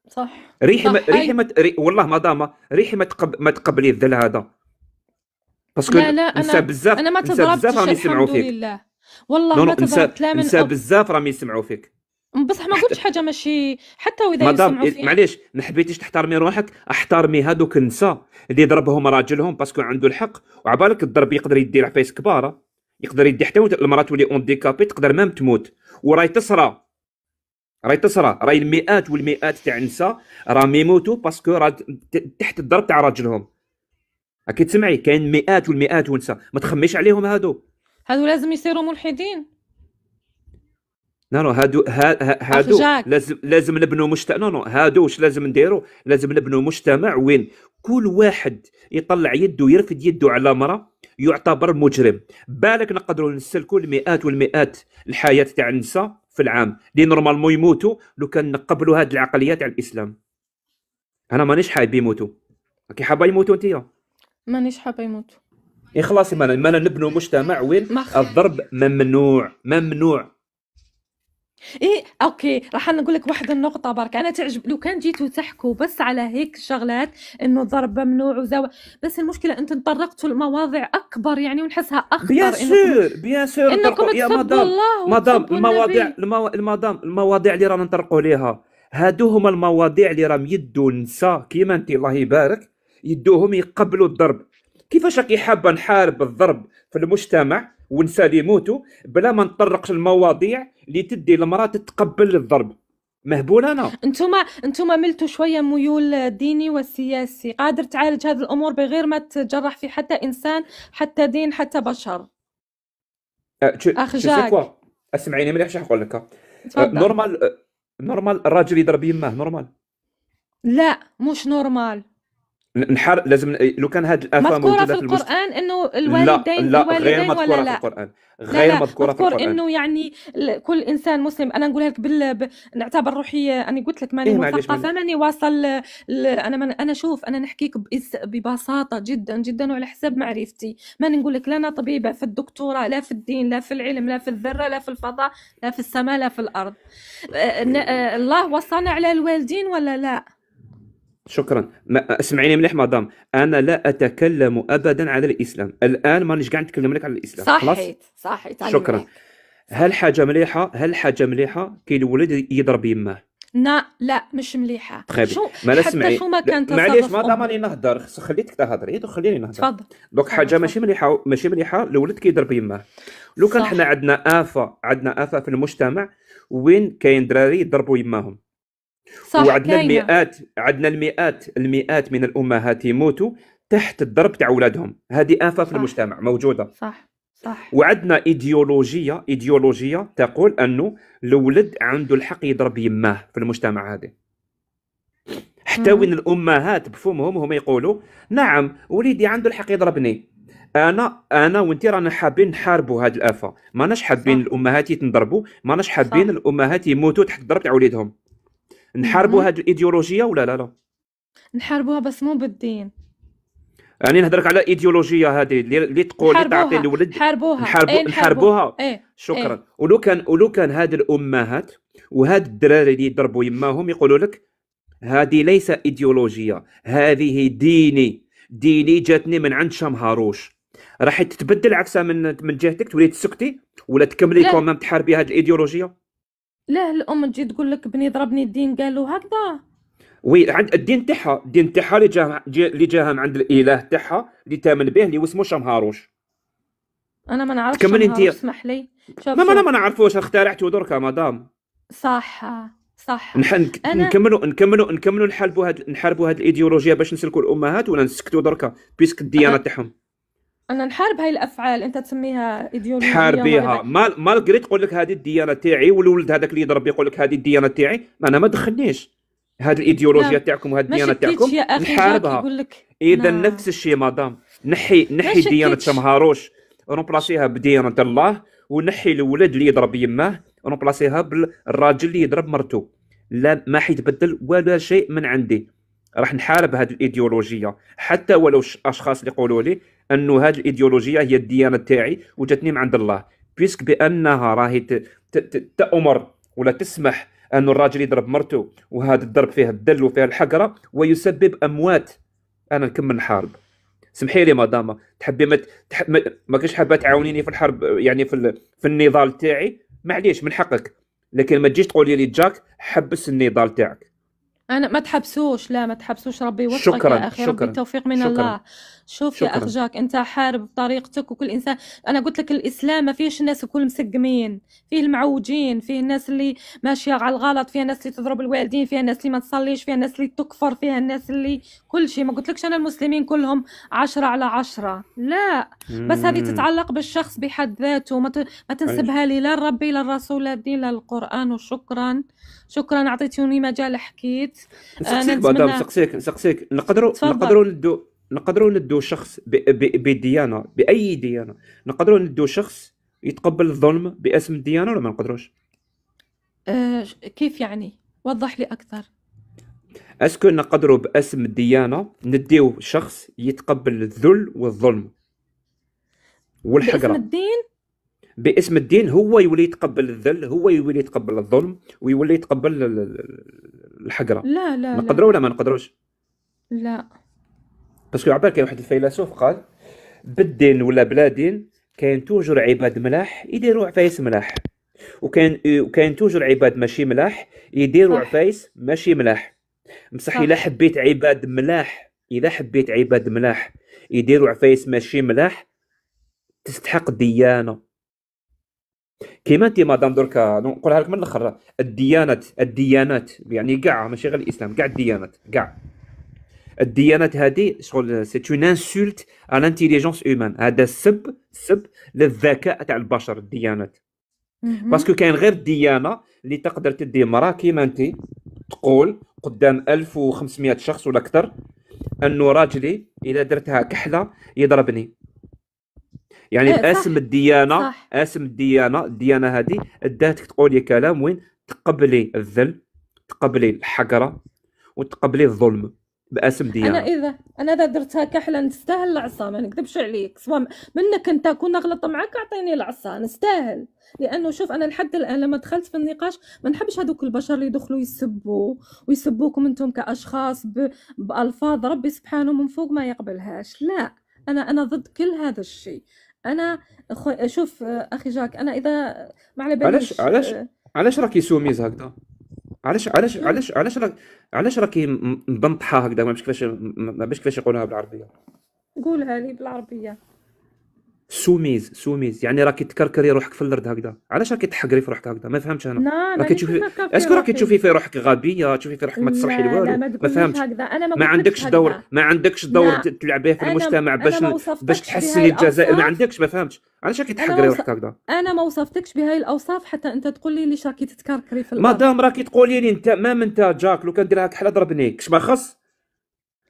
صح ريحي ما ريحي ما ري... والله ما داما ريحي ما تقب... ما تقبلي الذل هذا باسكو لا لا انا بزاف انا ما تضربتش الحمد فيك. لله والله ما تضربت لا من نسى بزاف راهم يسمعوا فيك بصح ما قلتش حاجه ماشي حتى واذا مدام إيه، معليش ما حبيتيش تحترمي روحك احترمي هذوك النساء اللي ضربهم راجلهم باسكو عنده الحق وعبالك الضرب يقدر يدي عفايس كبار يقدر يدي حتى المراه تولي اونديكابي تقدر مام تموت وراي تصرى راهي تصرى راهي المئات والمئات تاع النساء راهم يموتوا باسكو تحت الضرب تاع راجلهم راكي تسمعي كاين مئات والمئات ونساء ما تخميش عليهم هادو هادو لازم يصيروا ملحدين نو هادو هادو لازم لازم نبنوا مجتمع نو نو هادو واش لازم نديروا لازم نبنوا مجتمع وين كل واحد يطلع يده يرفد يده على مرأة يعتبر مجرم بالك نقدروا نسلكوا المئات والمئات الحياة تاع النساء في العام اللي نورمالمون يموتوا لو كان نقبلوا هذه العقلية تاع الإسلام أنا مانيش حاب يموتوا كي حابة يموتوا أنت مانيش حابة يموتوا اي خلاص مانا مانا نبنوا مجتمع وين الضرب ممنوع ممنوع إيه أوكي راح نقول لك واحد النقطة برك أنا تعجب لو كان جيتوا تحكوا بس على هيك شغلات إنه الضرب ممنوع وزو بس المشكلة أنتم تطرقتوا لمواضيع أكبر يعني ونحسها أخطر بيان سور بيان سور إنكم يا مدام مدام المواضيع المدام المواضيع اللي رانا نطرقوا ليها هادو هما المواضيع اللي راهم يدوا النساء كيما أنت الله يبارك يدوهم يقبلوا الضرب كيفاش راكي حابه نحارب الضرب في المجتمع ونسى اللي يموتوا بلا ما نطرقش المواضيع اللي تدي المراه تتقبل الضرب مهبول انا انتم انتم ملتوا شويه ميول ديني وسياسي قادر تعالج هذه الامور بغير ما تجرح في حتى انسان حتى دين حتى بشر أه، اخ جاك اسمعيني مليح شنو نقول لك نورمال نورمال الراجل يضرب يماه نورمال لا مش نورمال نحر لازم لو كان هذه الافه موجوده في, في القران انه الوالدين لا لا غير مذكوره في القران غير لا لا مذكوره في القران انه يعني كل انسان مسلم انا نقولها لك بال ب... نعتبر روحي انا قلت لك ماني إيه مثقفه ماني واصل ل... انا من... انا شوف انا نحكيك بإس... ببساطه جدا جدا وعلى حسب معرفتي ماني نقول لك لا انا طبيبه في الدكتوره لا في الدين لا في العلم لا في الذره لا في الفضاء لا في السماء لا في الارض أه، أه، الله وصانا على الوالدين ولا لا شكرا ما اسمعيني مليح مدام انا لا اتكلم ابدا على الاسلام الان مانيش قاعد نتكلم لك على الاسلام صحيت خلاص صحيت شكرا هل حاجه مليحه هل حاجه مليحه كي الولد يضرب يماه لا لا مش مليحه تخيبي شو ما حتى شو ما كان معليش ما ماني نهضر خليتك تهضري إيه، خليني نهضر تفضل دوك حاجه ماشي مليحه ماشي مليحه الولد كيضرب يماه لو كان حنا عندنا افه عندنا افه في المجتمع وين كاين دراري يضربوا يماهم صح وعندنا كاينة. المئات عندنا المئات المئات من الامهات يموتوا تحت الضرب تاع اولادهم هذه افه في المجتمع موجوده صح صح وعندنا ايديولوجيه ايديولوجيه تقول انه الولد عنده الحق يضرب يماه في المجتمع هذا حتى وين الامهات بفهمهم هما يقولوا نعم وليدي عنده الحق يضربني انا انا وانت رانا حابين نحاربوا هذه الافه ماناش حابين الامهات يتنضربوا ماناش حابين الامهات يموتوا تحت الضرب تاع وليدهم نحاربوا هذه الايديولوجيه ولا لا لا نحاربوها بس مو بالدين يعني نهضرك على ايديولوجيه هذه اللي تقول تعطي الولد نحاربوها نحاربو ايه نحاربوها ايه شكرا ايه. ولو كان ولو كان هاد الامهات وهاد الدراري اللي يضربوا يماهم يقولوا لك هذه ليس ايديولوجيه هذه ديني ديني جاتني من عند شام هاروش راح تتبدل عكسها من من جهتك تولي تسكتي ولا تكملي كومام تحاربي هذه الايديولوجيه لا الام تجي تقول لك بني ضربني الدين قالوا هكذا وي عند الدين تاعها الدين تاعها اللي جاها اللي جاها من عند الاله تاعها اللي تامن به اللي اسمه شمهاروش انا ما نعرفش كمل انت اسمح لي شوف ما انا ما نعرفوش اخترعته دركا مدام صح صح نح... أنا... نكملوا نكملوا نكملوا نحاربوا هاد نحاربوا هاد الايديولوجيا باش نسلكوا الامهات ولا نسكتوا دركا بيسك الديانه أنا... تاعهم انا نحارب هاي الأفعال أنت تسميها إيديولوجية حاربيها ما ما القريت تقول لك هذه الديانة تاعي والولد هذاك اللي يضرب يقول لك هذه الديانة تاعي ما أنا ما دخلنيش هذه الإيديولوجيا تاعكم وهذه الديانة تاعكم نحاربها إذا نفس الشيء مدام نحي نحي ديانة شمهاروش رومبلاسيها بديانة الله ونحي الولد اللي يضرب يماه رومبلاسيها بالراجل اللي يضرب مرته لا ما حيتبدل ولا شيء من عندي راح نحارب هذه الايديولوجيه حتى ولو الاشخاص اللي يقولوا لي انه هذه الايديولوجيه هي الديانه تاعي وجاتني من عند الله بيسك بانها راهي تامر ولا تسمح أن الراجل يضرب مرته وهذا الضرب فيه الدل وفيه الحقرة ويسبب أموات أنا نكمل الحرب سمحي لي مدام تحبي ما ما, ما كنتش حابه تعاونيني في الحرب يعني في في النضال تاعي معليش من حقك لكن ما تجيش تقولي لي جاك حبس النضال تاعك انا ما تحبسوش لا ما تحبسوش ربي يوفقك شكرا يا اخي شكرا ربي التوفيق من شكرا الله شوف شكرا يا اخ جاك انت حارب بطريقتك وكل انسان انا قلت لك الاسلام ما فيهش الناس الكل مسقمين فيه المعوجين فيه الناس اللي ماشيه على الغلط فيها الناس اللي تضرب الوالدين فيها الناس اللي ما تصليش فيها الناس اللي تكفر فيها الناس اللي كل شيء ما قلت لكش انا المسلمين كلهم عشرة على عشرة لا بس هذه تتعلق بالشخص بحد ذاته ما تنسبها أيوة. لي لا لربي لا للرسول لا الدين لا للقران وشكرا شكرا اعطيتوني مجال حكيت آه، سقسيك مدام سقسيك سقسيك نقدروا نقدروا ندو نقدروا ندو شخص بديانه باي ديانه نقدروا ندو شخص يتقبل الظلم باسم الديانه ولا ما نقدروش أه كيف يعني وضح لي اكثر اسكو نقدروا باسم الديانه نديو شخص يتقبل الذل والظلم والحقره باسم الدين باسم الدين هو يولي يتقبل الذل هو يولي يتقبل الظلم ويولي يتقبل الحقره لا لا نقدروا ولا ما نقدروش لا باسكو عبر كاين واحد الفيلسوف قال بالدين ولا بلا دين كاين توجور عباد ملاح يديروا عفايس ملاح وكاين وكاين توجور عباد ماشي ملاح يديروا عفايس ماشي ملاح بصح الا حبيت عباد ملاح اذا حبيت عباد ملاح يديروا عفايس ماشي ملاح تستحق ديانه كيما انت مدام دركا نقولها لك من الاخر الديانات الديانات يعني كاع ماشي غير الاسلام كاع الديانات كاع الديانات هذه شغل سي اون انسولت على انتيليجونس هيومان هذا السب السب للذكاء تاع البشر الديانات باسكو كاين غير الديانه اللي تقدر تدي مراه كيما انت تقول قدام 1500 شخص ولا اكثر انه راجلي اذا درتها كحله يضربني يعني إيه، باسم الديانه صح. اسم الديانه الديانه هذه اداتك تقول كلام وين تقبلي الذل تقبلي الحقره وتقبلي الظلم باسم ديانه انا اذا انا اذا درتها كحله نستاهل العصا ما نكذبش عليك سواء منك انت كون غلط معك اعطيني العصا نستاهل لانه شوف انا لحد الان لما دخلت في النقاش ما نحبش هذوك البشر اللي يدخلوا يسبوا ويسبوكم انتم كاشخاص بالفاظ ربي سبحانه من فوق ما يقبلهاش لا انا انا ضد كل هذا الشيء انا أخو... شوف اخي جاك انا اذا ما على باليش علاش علاش آه، علاش راكي سوميز هكذا علاش علاش علاش علاش راك علاش راكي مبنطحه هكذا ما باش كيفاش ما باش كيفاش يقولوها بالعربيه قولها لي بالعربيه سوميز سوميز يعني راكي تكركري روحك في الارض هكذا علاش راكي تحقري في روحك هكذا ما فهمتش انا راكي تشوفي اسكو راكي تشوفي في روحك غبيه تشوفي في روحك ما تصلحي لا والو ما فهمتش أنا ما, ما عندكش دور ما عندكش دور تلعبيه في المجتمع باش باش تحسني الجزائر ما عندكش ما فهمتش علاش راكي تحقري روحك هكذا انا ما وصفتكش بهاي الاوصاف حتى انت تقول لي ليش راكي تتكركري في الارض مادام راكي تقولي لي انت ما انت جاك لو كان ديرها هاك ضربني كش ما خص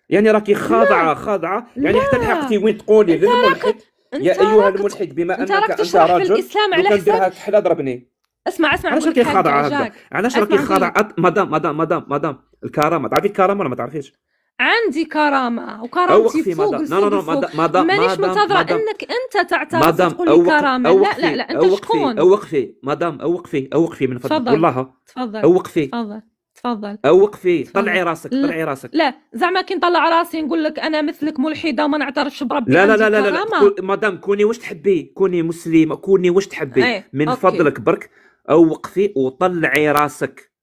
يعني راكي خاضعه خاضعه يعني حتى لحقتي وين تقولي للملحد يا ايها الملحد بما انك انت, انت في الاسلام على حساب كان ضربني اسمع اسمع علاش راكي خاضعه هكذا علاش راكي خاضعه مدام مدام مدام مدام الكرامه تعرفي الكرامه ولا ما تعرفيش عندي كرامه وكرامتي فوق لا لا مدام مانيش منتظره انك انت تعترف مدام تقول لي كرامه لا لا لا انت شكون اوقفي اوقفي مدام اوقفي اوقفي من فضلك والله تفضل اوقفي تفضل تفضل وقفي طلعي راسك ل... طلعي راسك لا زعما كي نطلع راسي نقول لك انا مثلك ملحده وما نعترفش بربي لا لا لا لا, لا, لا. كو... مدام كوني واش تحبي كوني مسلمه كوني واش تحبي ايه. من أوكي. فضلك برك او وقفي وطلعي راسك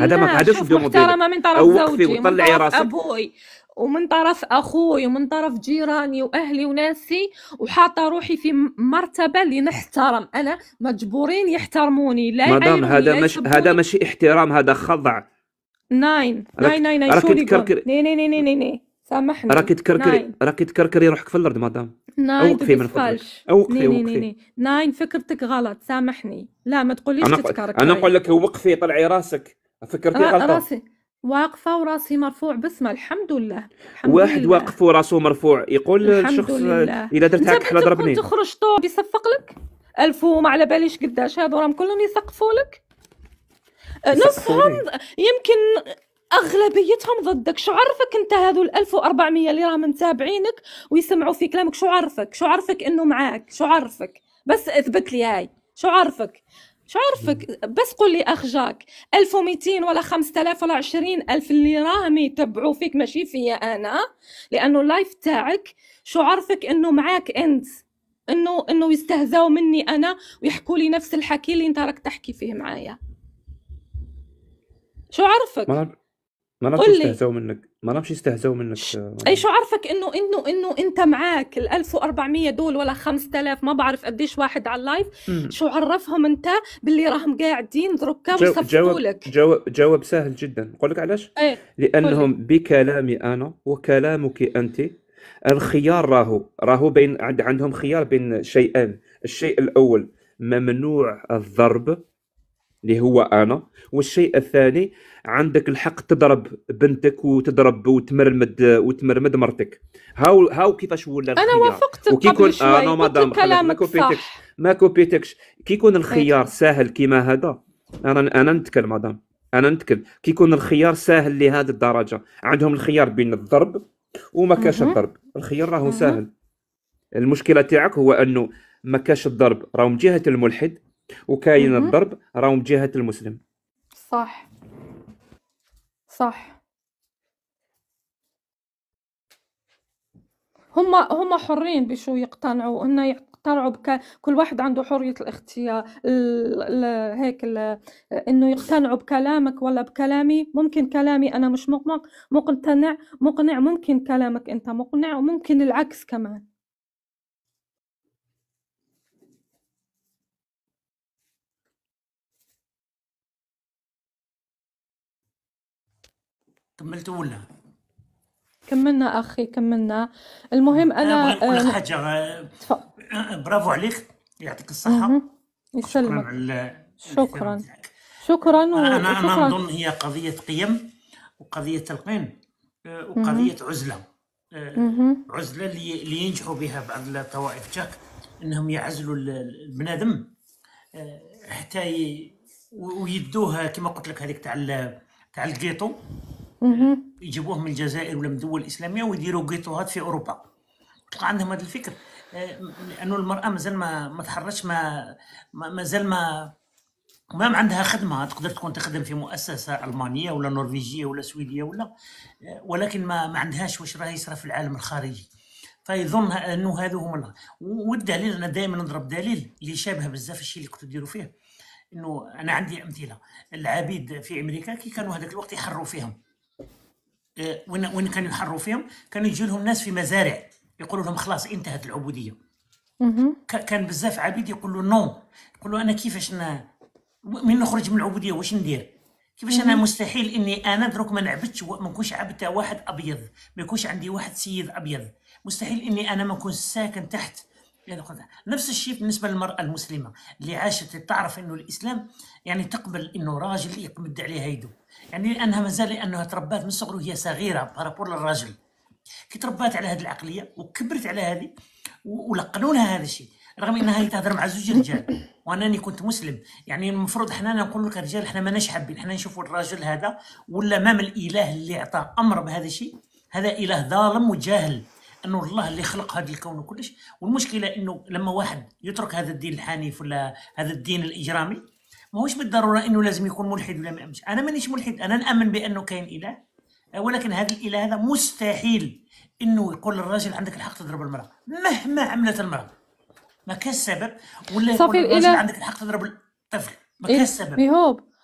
هذا ما هذا شوف محترمه من طرف زوجي وطلعي راسك ابوي ومن طرف اخوي ومن طرف جيراني واهلي وناسي وحاطه روحي في مرتبه اللي نحترم انا مجبورين يحترموني لا مدام هذا مش هذا ماشي احترام هذا خضع ناين ناين ناين ناين تكركري ني ني ني ني ني سامحني راكي تكركري راكي تكركري روحك في الارض مدام ناين اوقفي من فضلك اوقفي اوقفي ناين فكرتك غلط سامحني لا ما تقوليش تتكركري انا نقول لك وقفي طلعي راسك فكرتي آه، غلط راسي واقفة وراسي مرفوع بسم الحمد لله الحمد واحد لله. واقف وراسه مرفوع يقول الشخص الا درت هكا حلا ضربني انت تخرج طوب يصفق لك الف وما على باليش قداش هادو راهم كلهم يسقفوا لك أه، نصهم يمكن اغلبيتهم ضدك شو عرفك انت هذو ال 1400 اللي راهم متابعينك ويسمعوا في كلامك شو عرفك شو عرفك انه معاك شو عرفك بس اثبت لي هاي شو عرفك شو عرفك بس قول لي اخ جاك 1200 ولا 5000 ولا 20000 اللي راهم يتبعوا فيك ماشي فيا انا لانه اللايف تاعك شو عرفك انه معاك انت انه انه يستهزأوا مني انا ويحكوا لي نفس الحكي اللي انت راك تحكي فيه معايا شو عرفك ما نمشي يستهزئوا منك ما نمشي يستهزئوا منك اي شو عرفك انه انه انه انت معك ال 1400 دول ولا 5000 ما بعرف قديش واحد على اللايف شو عرفهم انت باللي راهم قاعدين ركاب جو جواب لك جواب, جواب سهل جدا بقول لك علاش ايه لانهم قولي. بكلامي انا وكلامك انت الخيار راهو راهو بين عند عندهم خيار بين شيئين الشيء الاول ممنوع الضرب اللي هو انا والشيء الثاني عندك الحق تضرب بنتك وتضرب وتمرمد وتمرمد مرتك هاو هاو كيفاش ولا الخيار انا وافقت قبل يكون آه نو مدام ما كوبيتكش ما كوبيتكش كي يكون أيوة. الخيار سهل كيما هذا انا انا نتكلم مدام انا نتكلم كي يكون الخيار سهل لهذه الدرجه عندهم الخيار بين الضرب وما كاش الضرب الخيار راهو سهل المشكله تاعك هو انه ما كاش الضرب راهو من جهه الملحد وكاين الضرب راهو من جهه المسلم صح صح هم هم حرين بشو يقتنعوا انه يقتنعوا بك كل واحد عنده حريه الاختيار ال... هيك ال... انه يقتنعوا بكلامك ولا بكلامي ممكن كلامي انا مش مقنع مقتنع مقنع ممكن كلامك انت مقنع وممكن العكس كمان كملتوا ولا كملنا اخي كملنا المهم انا نقول آه، حاجه آه،, أه... برافو عليك يعطيك الصحه يسلمك شكرا شكرا شكرا انا وشكرا. انا نظن هي قضيه قيم وقضيه تلقين آه، وقضيه عزله عزله اللي, ينجحوا بها بعض الطوائف جاك انهم يعزلوا البنادم حتى ي... ويدوها كما قلت لك هذيك تاع تاع الجيتو يجيبوه من الجزائر ولا من الدول الاسلاميه ويديروا غيتوهات في اوروبا تلقى عندهم هذا الفكر آه، لانه المراه مازال ما ما تحرش ما مازال ما ما عندها خدمه تقدر تكون تخدم في مؤسسه المانيه ولا نرويجيه ولا سويديه ولا آه، ولكن ما, ما عندهاش واش راه يصرى في العالم الخارجي فيظن انه هذا هما والدليل انا دائما نضرب دليل اللي شابه بزاف الشيء اللي كنتوا ديروا فيه انه انا عندي امثله العبيد في امريكا كي كانوا هذاك الوقت يحروا فيهم آه، وين وين كانوا يحروا فيهم كانوا يجي لهم ناس في مزارع يقولوا لهم خلاص انتهت العبوديه كان بزاف عبيد يقولوا نو يقولوا انا كيفاش من نخرج من العبوديه واش ندير كيفاش انا مستحيل اني انا دروك ما نعبدش ما نكونش عبد واحد ابيض ما يكونش عندي واحد سيد ابيض مستحيل اني انا ما نكون ساكن تحت نفس الشيء بالنسبه للمراه المسلمه اللي عاشت تعرف انه الاسلام يعني تقبل انه راجل يقمد عليها يده يعني لانها مازال لانها تربات من صغره وهي صغيره بارابور للراجل كي تربات على هذه العقليه وكبرت على هذه ولقنوا لها هذا الشيء رغم انها هي تهضر مع زوج رجال وانني كنت مسلم يعني المفروض حنا نقول لك رجال حنا ماناش حابين حنا نشوفوا الراجل هذا ولا مام الاله اللي اعطى امر بهذا الشيء هذا اله ظالم وجاهل انه الله اللي خلق هذا الكون وكلش والمشكله انه لما واحد يترك هذا الدين الحنيف ولا هذا الدين الاجرامي ماهوش بالضروره انه لازم يكون ملحد ولا ما يؤمنش انا مانيش ملحد انا نامن بانه كاين اله ولكن هذا الاله هذا مستحيل انه يقول للراجل عندك الحق تضرب المراه مهما عملت المراه ما كان السبب ولا يقول للراجل عندك الحق تضرب الطفل ما كان السبب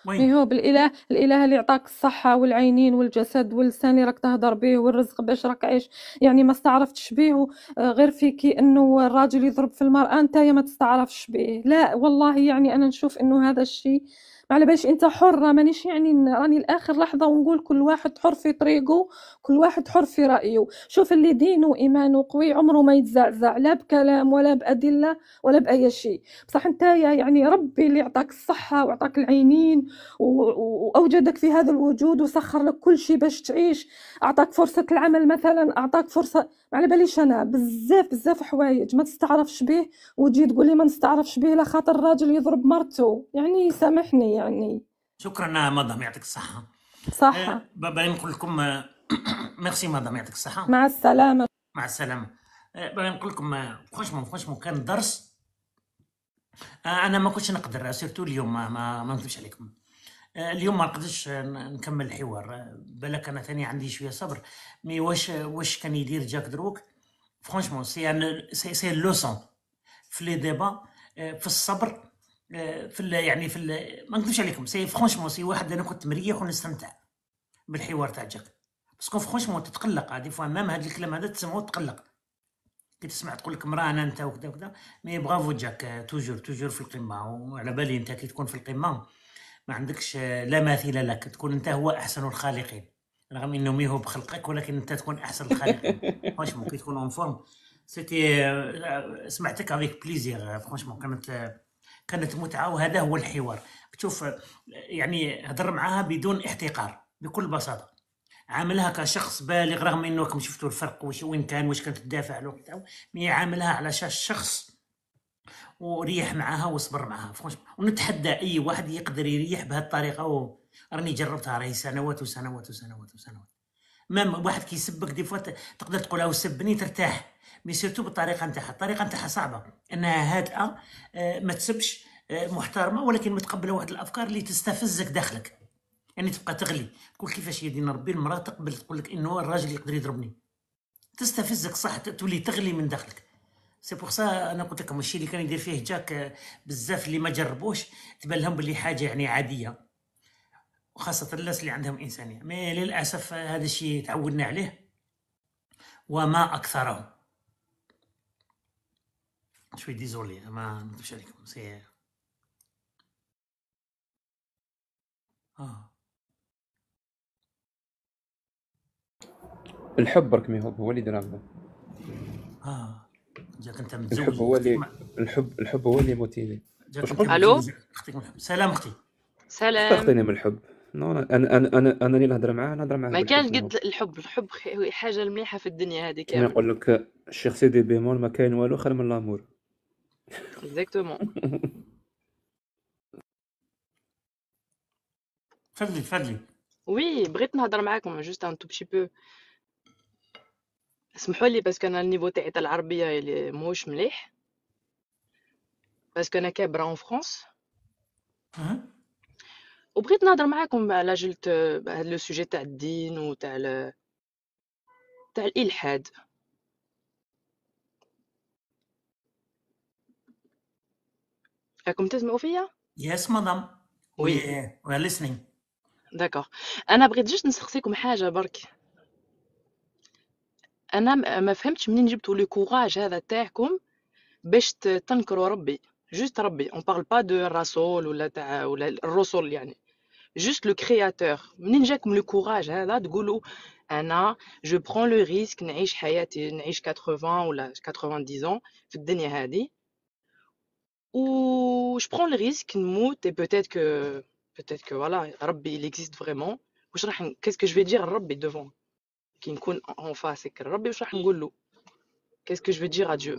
مي إيه هو بالاله الاله اللي عطاك الصحه والعينين والجسد واللسان راك تهضر به والرزق باش راك عايش يعني ما استعرفتش به آه، غير فيكي انه الراجل يضرب في المراه انت ما تستعرفش به لا والله يعني انا نشوف انه هذا الشيء ما على باليش انت حره مانيش يعني راني لاخر لحظه ونقول كل واحد حر في طريقه كل واحد حر في رايه شوف اللي دينه وايمانه قوي عمره ما يتزعزع لا بكلام ولا بادله ولا باي شيء بصح انت يعني ربي اللي عطاك الصحه وعطاك العينين واوجدك في هذا الوجود وسخر لك كل شيء باش تعيش اعطاك فرصه العمل مثلا اعطاك فرصه على باليش انا بزاف بزاف حوايج ما تستعرفش به وتجي تقول لي ما نستعرفش به لا خاطر الراجل يضرب مرته يعني سامحني يعني شكرا مدام يعطيك الصحة صحة أه، بابا نقول لكم أه، ميرسي مدام يعطيك الصحة مع السلامة مع السلامة أه، باغي نقول لكم فرانشمون فرانشمون كان درس أنا ما كنتش نقدر سيرتو اليوم ما ما نكذبش عليكم اليوم ما نقدرش نكمل الحوار بالك انا ثاني عندي شويه صبر مي واش واش كان يدير جاك دروك فرانشمون سي ان سي, سي لوسون في لي ديبا في الصبر في يعني في ما نكذبش عليكم سي فرونشمون سي واحد انا كنت مريح ونستمتع بالحوار تاع جاك باسكو فرونشمون تتقلق دي فوا مام هذا الكلام هذا تسمعه تقلق كي تسمع تقول لك انا انت وكذا وكذا مي برافو جاك توجور توجور في القمه وعلى بالي انت كي تكون في القمه ما عندكش لا مثيل لك تكون انت هو احسن الخالقين رغم انه ميهو بخلقك ولكن انت تكون احسن الخالقين فرونشمون كي تكون اون فورم سيتي سمعتك افيك بليزير فرونشمون كانت كانت متعه وهذا هو الحوار تشوف يعني هضر معاها بدون احتقار بكل بساطه عاملها كشخص بالغ رغم انه كم شفتوا الفرق وش وين كان واش كانت تدافع له مي عاملها على شاش شخص وريح معاها وصبر معاها ونتحدى اي واحد يقدر يريح بهالطريقه راني جربتها راهي سنوات وسنوات وسنوات وسنوات مام واحد كيسبك دي فوا تقدر تقول له سبني ترتاح مي سيرتو بالطريقه نتاعها الطريقه نتاعها صعبه انها هادئه آه، ما تسبش آه، محترمه ولكن متقبله واحد الافكار اللي تستفزك داخلك يعني تبقى تغلي تقول كيفاش دين ربي المراه تقبل تقول لك انه الراجل يقدر يضربني تستفزك صح تولي تغلي من داخلك سي بوغ سا انا قلت لكم الشيء اللي كان يدير فيه جاك آه، بزاف اللي ما جربوش تبان لهم باللي حاجه يعني عاديه وخاصة الناس اللي عندهم إنسانية مي للأسف هذا الشيء تعودنا عليه وما أكثره شوي ديزولي ما نكتبش عليكم سي آه. الحب برك مي هو اللي دراهم اه جاك انت متزوج الحب هو اللي الحب الحب هو اللي موتيني الو سلام اختي سلام اختينا من الحب نو انا انا انا انا اللي نهضر معاه نهضر معاه ما كانش قد الحب الحب حاجه مليحه في الدنيا هذيك كما نقول لك الشيخ دي بيمون ما كاين والو خير من لامور اكزاكتومون تفضلي تفضلي وي بغيت نهضر معاكم جوست ان تو بشي بو اسمحوا لي باسكو انا النيفو تاعي تاع العربيه اللي موش مليح باسكو انا كابره اون فرونس وبغيت نهضر معاكم على جلت هذا لو سوجي تاع الدين وتاع ل... تاع الإلحاد راكم تسمعوا فيا يس مدام وي وي listening داكوغ انا بغيت جست نسقسيكم حاجه برك انا ما فهمتش منين جبتوا لي كوراج هذا تاعكم باش تنكروا ربي جوست ربي اون بارل با دو الرسول ولا تاع ولا الرسل يعني juste le créateur. Ninja comme le courage, hein, de Golo. Anna, je prends le risque, Naïch Hayat, 80 ou 90 ans, ou je prends le risque, Nmout, et peut-être que, peut-être que voilà, il existe vraiment. Qu'est-ce que je vais dire à devant Qui me en face Rabbi, je Qu'est-ce que je vais dire à Dieu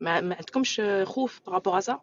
Mais comme je suis par rapport à ça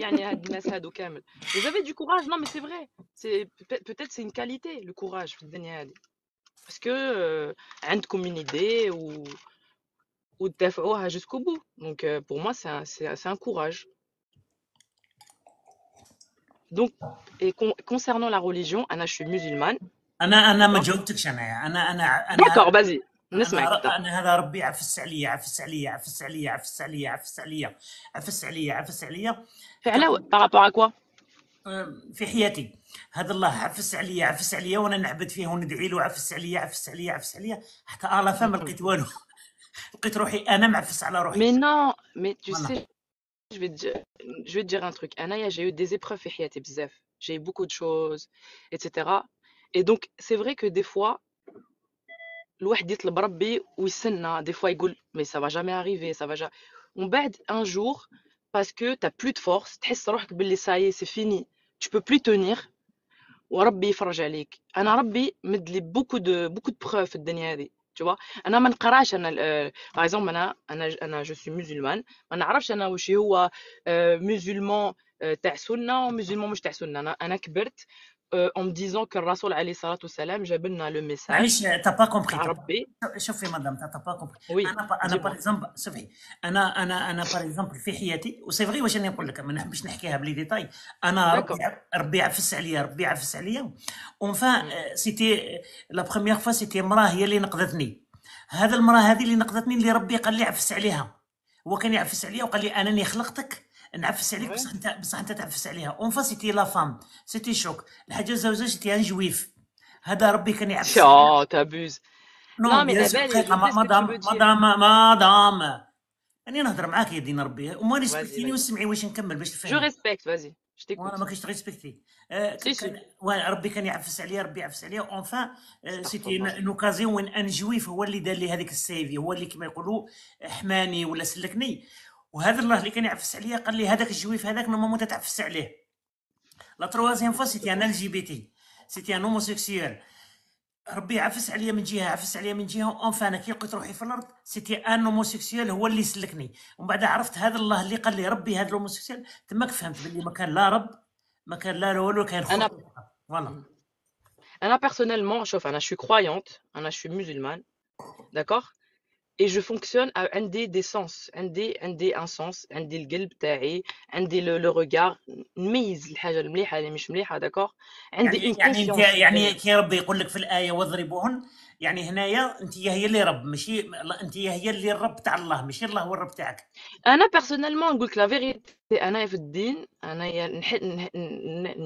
Vous avez du courage, non mais c'est vrai. C'est peut-être c'est une qualité le courage parce que un euh, de une idée ou ou jusqu'au bout. Donc euh, pour moi c'est un, c'est un courage. Donc et concernant la religion, Anna je suis musulmane. D'accord, vas-y rapport à Mais non, mais tu sais, je vais te dire un truc. J'ai eu des épreuves, j'ai eu beaucoup de choses, etc. Et donc, c'est vrai que des fois, الواحد يطلب ربي ويسنى دي فوا يقول مي سافا جامي اريفي سافا جا ومن بعد ان جور باسكو تا بلو دو فورس تحس روحك باللي ساي سي فيني tu peux plus tenir وربي يفرج عليك انا ربي مد لي بوكو دو بوكو دو بروف في الدنيا هذه tu انا ما نقراش انا باغ آه، انا انا انا جو سو مسلمان ما نعرفش انا واش هو مسلمان آه، آه، تاع سنه ومسلمان مش تاع سنه انا انا كبرت Euh, en me disant que Rasul alayhi salatu salam j'ai bien le message معليش t'as pas compris شوفي مدام t'as pas compris oui, انا انا par exemple شوفي انا انا انا par exemple في حياتي وسي فري واش انا نقول لك ما نحبش نحكيها بلي ديتاي انا ربي ربي عفس عليا ربي يعفس عليا اونفان سيتي لا بروميير فوا سيتي مراه هي اللي نقذتني هذا المراه هذه اللي نقذتني اللي ربي قال لي عفس عليها هو كان يعفس عليا وقال لي انني خلقتك نعفس عليك بصح انت بصح انت تعفس عليها اون فاس سيتي لا فام سيتي شوك الحاجه الزوجه سيتي ان جويف هذا ربي كان يعفس شو تابوز نو نعم، مدام مدام مدام راني نهضر معاك يا دين ربي وما ريسبكتيني وسمعي واش نكمل باش تفهم جو ريسبكت فازي وانا ما كنتش ريسبكتي آه ربي كان يعفس عليا ربي يعفس عليا اونفان آه سيتي نوكازيون وين ان جويف هو اللي دار لي هذيك السيفي هو اللي كما يقولوا حماني ولا سلكني وهذا الله اللي كان يعفس عليا قال لي هذاك الجويف هذاك نورمالمون تتعفس عليه لا تروازيام فوا سيتي ان جي بي تي سيتي ان هوموسيكسيال ربي عفس عليا من جهه عفس عليا من جهه اونفا انا كي لقيت روحي في الارض سيتي ان هوموسيكسيال هو اللي سلكني ومن بعد عرفت هذا الله اللي قال لي ربي هذا الهوموسيكسيال تماك فهمت باللي ما كان لا رب ما كان لا والو كان انا فوالا انا بيرسونيلمون شوف انا شو كرويونت انا شو مسلمان d'accord اي جو فونكسيون عندي دي سونس عندي عندي ان سونس عندي القلب تاعي عندي لو ريغار نميز الحاجه المليحه اللي مش مليحه داكوغ عندي يعني يعني, يعني انت يعني كي ربي يقول لك في الايه واضربوهن يعني هنايا انت هي اللي رب ماشي انت هي اللي الرب تاع الله ماشي الله هو الرب تاعك انا بيرسونيلمون نقول لك لا فيغيتي انا في الدين انا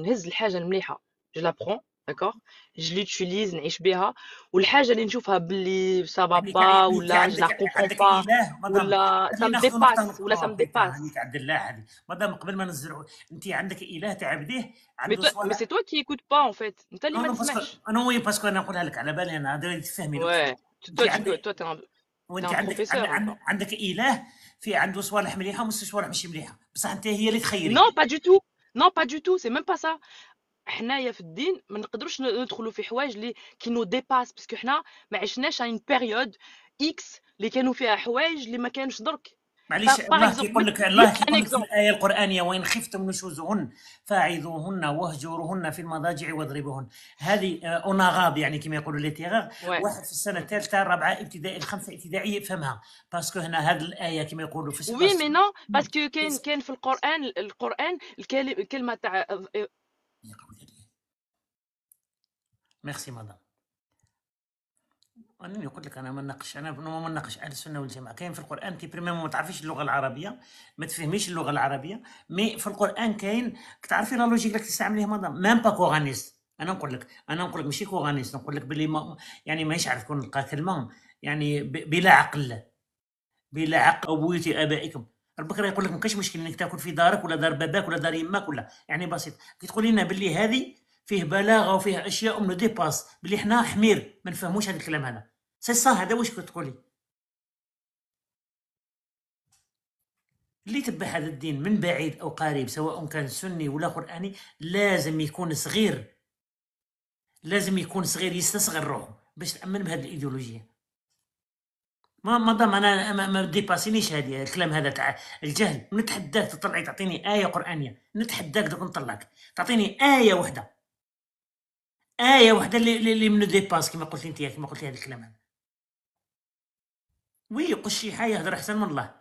نهز الحاجه المليحه جو لابخون داكوغ جي لوتيليز نعيش بها والحاجه اللي نشوفها باللي سا با با ولا جو لا كومبون با ولا سام ديباس ولا سام ديباس هذيك عبد الله هذه مادام قبل ما نزرع انت عندك اله تعبديه عنده مي سي توا كي ايكوت با اون فيت انت اللي ما تسمعش انا وي باسكو انا نقولها لك على بالي انا هذا تفهمي وي تو تو وانت عندك عندك اله في عنده صوالح مليحه وصوالح ماشي مليحه بصح انت هي اللي تخيري نو با دو تو نو با دو تو سي ميم با سا حنايا في الدين ما نقدروش ندخلوا في حوايج اللي كي نو ديباس باسكو حنا ما عشناش اون بيريود اكس اللي كانوا فيها حوايج اللي ما كانوش درك معليش الله يقول لك الله يقول لك في الايه القرانيه وان خفتم نشوزهن فاعذوهن واهجروهن في المضاجع واضربوهن هذه اوناغاب آه، يعني كما يقولوا تيغاغ واحد في السنه الثالثه الرابعه ابتدائي الخمسه ابتدائي يفهمها باسكو هنا هذه الايه كما يقولوا في وي مي نو باسكو كاين كاين في القران القران الكلمه تاع آه، ميرسي مدام انا نقول لك انا ما نناقش انا ما نناقش اهل السنه والجماعه كاين في القران كي بريميم ما تعرفيش اللغه العربيه ما تفهميش اللغه العربيه مي في القران كاين تعرفي لا لوجيك اللي تستعمليه مدام ميم با كوغانيست انا نقول لك انا نقول لك ماشي كوغانيست نقول لك بلي ما يعني ماهيش عارف كون نلقى كلمه يعني بلا عقل بلا عقل ابويتي ابائكم البكره يقول لك ما كاش مشكل انك تاكل في دارك ولا دار باباك ولا دار يماك ولا يعني بسيط كي تقول لنا باللي هذه فيه بلاغه وفيه اشياء نو ديباس باللي حنا حمير ما نفهموش هذا الكلام هذا سي صا هذا واش كنت تقولي اللي تبع هذا الدين من بعيد او قريب سواء كان سني ولا قراني لازم يكون صغير لازم يكون صغير يستصغر روحه باش تامن بهذه الايديولوجيه ما ما دام انا ما ديباسينيش هذه الكلام هذا تاع الجهل نتحداك تطلعي تعطيني ايه قرانيه نتحداك دوك نطلعك تعطيني ايه وحده ايه وحده اللي اللي من ديباس كما قلت انت كما قلت هذا الكلام هذا وي قشيحه يهدر احسن من الله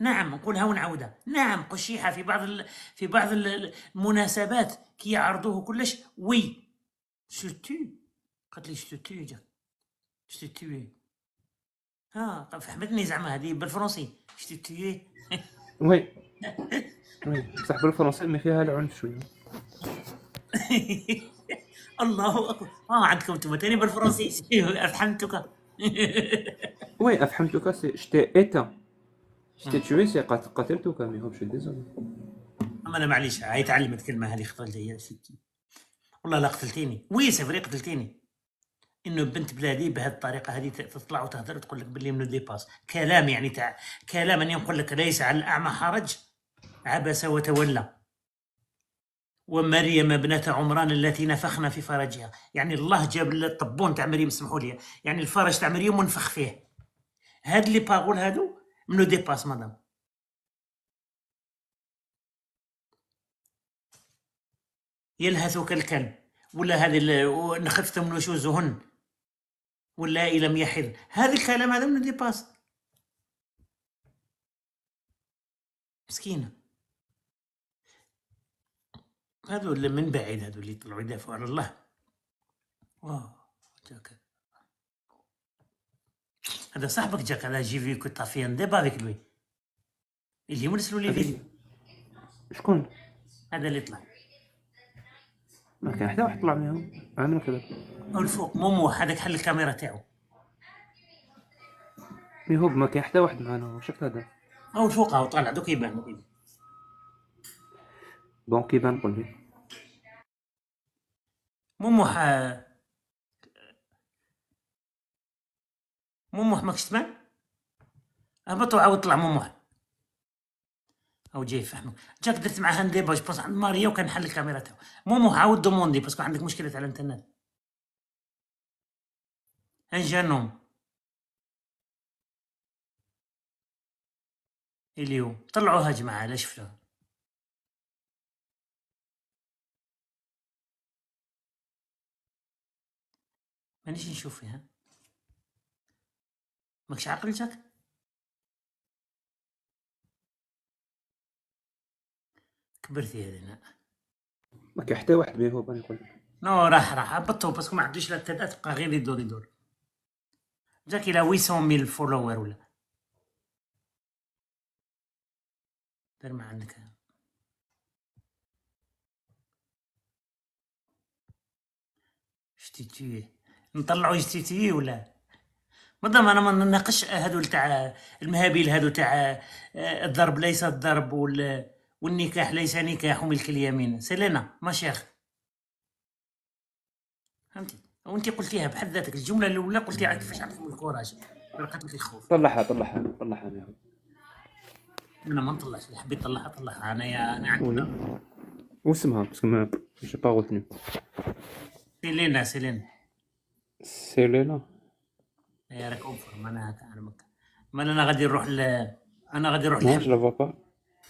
نعم نقولها ونعاودها نعم قشيحه في بعض في بعض المناسبات كي يعرضوه كلش وي سوتو قالت لي سوتو جا سوتو اه فهمتني زعما هذه بالفرنسي شتي تي وي وي بصح بالفرنسي ما فيها العنف شويه الله اكبر اه عندكم انتم ثاني بالفرنسي افحمتك وي افحمتك سي شتي ايتا شتي آه. تشوي سي قتلتك ماهمش ديزولي اما انا معليش هاي تعلمت كلمه هذه خطره لي والله لا قتلتيني وي سي فري قتلتيني انه بنت بلادي بهذه الطريقه هذه تطلع وتهضر وتقول لك باللي من ديباس كلام يعني تاع كلام ان يقول لك ليس على الاعمى حرج عبس وتولى ومريم ابنة عمران التي نفخنا في فرجها يعني الله جاب الطبون تاع مريم اسمحوا لي يعني الفرج تاع مريم ونفخ فيه هاد لي باغول هادو منو ديباس مدام يلهث كالكلب ولا هذه نخفت من شوزهن ولا لم يحل هذا الكلام هذا من ديباس مسكينة هذو اللي من بعيد هذو اللي يطلعوا يدافعوا على الله واو جاك هذا صاحبك جاك هذا جي في كنت طافي ان ديبا افيك لوي اللي مرسلوا لي فيديو شكون هذا اللي طلع ما كان حتى واحد طلع منهم عامر كذا الفوق مو مو هذاك حل الكاميرا تاعو مي إيه، هو ما كان حتى واحد معانا شفت هذا او الفوق او طالع دوك يبان بون كيبان قول لي مو ح مو ماكش تبان اهبط وعاود طلع مو او جاي يفهمك جاك درت معاه ان ديبا جو عند ماريا وكان حل الكاميرا تاعو مومو عاود دوموندي باسكو عندك مشكله تاع الانترنت ان جانوم اليوم طلعوها جماعه لا شفتوها مانيش نشوف فيها ماكش عاقل جاك كبرتي هذينا ما كاين حتى واحد بيه هو بغى يقول نو راح راح هبطو باسكو ما عندوش لا تدا تبقى غير يدور يدور جاك الى 800000 فولوور ولا دير ما عندك جتيتي نطلعو جتيتي ولا مدام انا ما نناقش هادو تاع المهابيل هادو تاع آه، الضرب ليس الضرب ولا والنكاح ليس نكاح ملك اليمين سلينا شيخ فهمتي وانت قلتيها بحد ذاتك الجمله الاولى قلتيها كيفاش عندكم الكوراج رقت لك الخوف طلعها طلعها طلعها يا انا ما نطلعش اللي حبيت طلعها طلعها انا يا انا عندنا واسمها باسكو ما جي با غوتني سيلينا سيلينا سيلينا يا راك اوفر ما انا هكا انا ما انا غادي نروح ل... انا غادي نروح لا با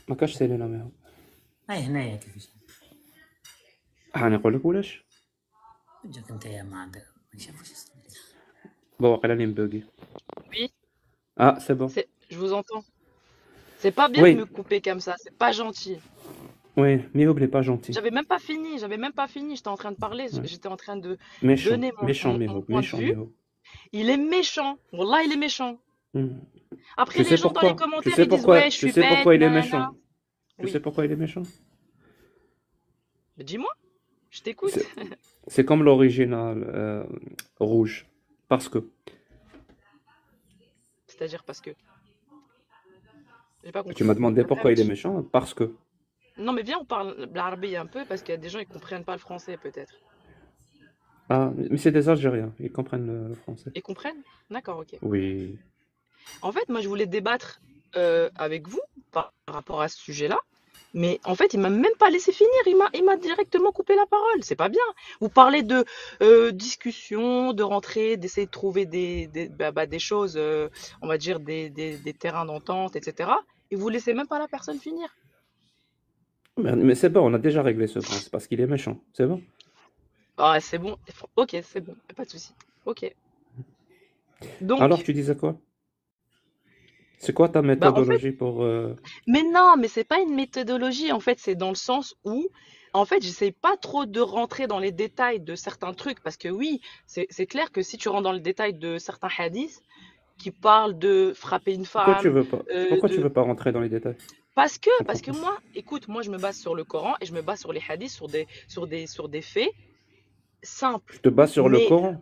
ما كاش سيلينا معاهم اي هنايا كيفاش راني نقول لك ولاش جاك انت يا ما عندك ما نشوفش بون واقيلا مبوغي وي اه سي بون je vous entends c'est pas bien de me couper comme ça c'est pas gentil oui, mieux que pas gentil. J'avais même pas fini, j'avais même pas fini. J'étais en train de parler, j'étais en train de méchant, donner mon, méchant, mon, mon méchant, point Il est méchant. Wallah, il est méchant. Hmm. Après, les gens les commentaires, tu sais pourquoi. disent je sais pourquoi il est méchant. Tu sais pourquoi il est méchant bah, Dis-moi, je t'écoute. C'est comme l'original euh, rouge. Parce que. C'est-à-dire parce que. tu m'as demandé pourquoi il est méchant Parce que. Non, mais viens, on parle l'arabe un peu parce qu'il y a des gens qui comprennent pas le français, peut-être. Ah, mais c'est des Algériens, ils comprennent le français. Ils comprennent D'accord, ok. Oui. En fait, moi, je voulais débattre euh, avec vous par rapport à ce sujet-là. Mais en fait, il m'a même pas laissé finir. Il m'a, il m'a directement coupé la parole. C'est pas bien. Vous parlez de euh, discussion, de rentrer, d'essayer de trouver des, des, bah, bah, choses, euh, on va dire des, terrains d'entente, etc. Et vous laissez même pas la personne finir. Mais, c'est bon, on a déjà réglé ce point. C'est parce qu'il est méchant. C'est bon. Ah, c'est bon. Ok, c'est bon. Pas de souci. Ok. Donc. Alors, tu disais quoi c'est quoi ta bah, méthodologie pour... Euh, mais non, mais c'est pas une méthodologie, en fait, c'est dans le sens où... En fait, j'essaie pas trop de rentrer dans les détails de certains trucs parce que oui, c'est clair que si tu rentres dans le détail de certains hadiths qui parlent de frapper une femme, pourquoi tu veux pas euh, Pourquoi tu veux pas rentrer dans les détails parce que, parce que moi, écoute, moi je me base sur le Coran et je me base sur les hadiths, sur des, sur des, sur des faits simples. Tu te bases sur le Coran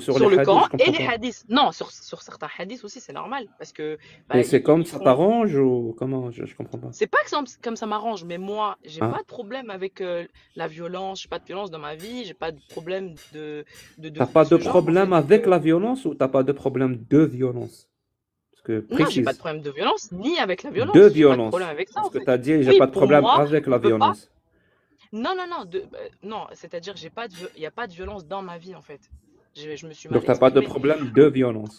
sur, le Coran et les hadiths. Non, sur, certains hadiths aussi, c'est normal. Parce que. Bah, c'est comme ça t'arrange ou comment je, comprends pas. C'est pas comme ça m'arrange, mais moi, j'ai ah. pas de problème avec euh, la violence. Je n'ai pas de violence dans ma vie. J'ai pas de problème de. de, t'as pas de, problème avec la violence ou t'as pas de problème de violence parce que pas de problème de violence ni avec la violence. De violence. Pas de parce que tu dit, j'ai pas de problème avec la violence. Non, non, non, euh, C'est-à-dire, j'ai pas, il y a pas de violence dans ma vie en fait suis Donc, tu n'as pas de problème de violence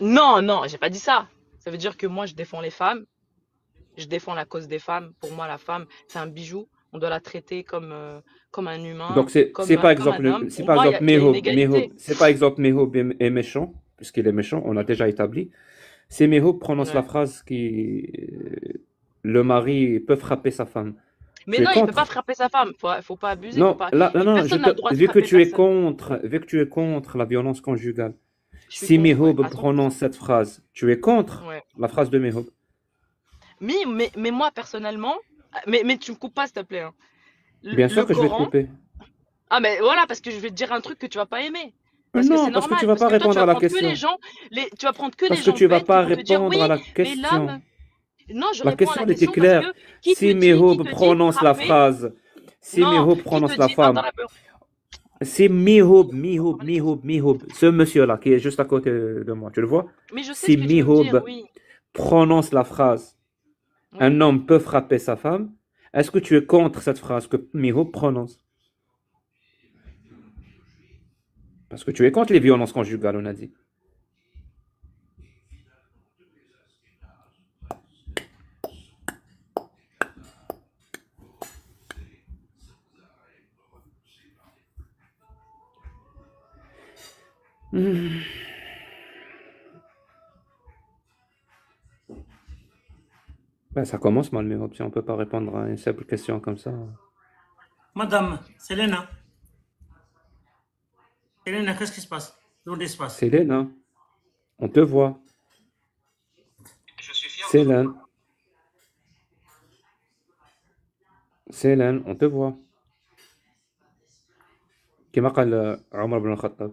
Non, non, j'ai pas dit ça. Ça veut dire que moi, je défends les femmes. Je défends la cause des femmes. Pour moi, la femme, c'est un bijou. On doit la traiter comme, euh, comme un humain. Donc, c'est pas pas exemple, c'est pas exemple, c'est pas exemple, Mého est méchant, puisqu'il est méchant, on a déjà établi. C'est Mého prononce la phrase qui, euh, le mari peut frapper sa femme. Mais non, il ne peut pas frapper sa femme. Il ne faut pas abuser. Non, Là, non, vu que tu es contre, vu que tu es contre la violence conjugale, si Mihoub prononce cette phrase, tu es contre la phrase de Mihoub. Mais, mais, mais, moi personnellement, mais, mais tu me coupes pas s'il te plaît. Hein. Bien sûr que je vais te couper. Ah mais voilà parce que je vais te dire un truc que tu vas pas aimer. Parce non, parce que tu vas pas répondre à la question. Les gens, tu vas prendre que les gens. Parce que tu vas pas répondre à la question la question était claire. si Mihoub prononce la phrase, si Mihoub prononce la femme, si Mihoub, Mihoub, Mihoub, Mihoub, ce monsieur-là qui est juste à côté de moi, tu le vois Si Mihoub prononce la phrase, un homme peut frapper sa femme, est-ce que tu es contre cette phrase que Mihoub prononce Parce que tu es contre les violences conjugales, on a dit. Hmm. Ben, ça commence mal, mais si on ne peut pas répondre à une simple question comme ça. Madame, Selena. Selena, qu'est-ce qui se passe dans l'espace Selena, on te voit. Je suis fier Selena. Selena, on te voit. m'a dit Omar Abdel-Khattab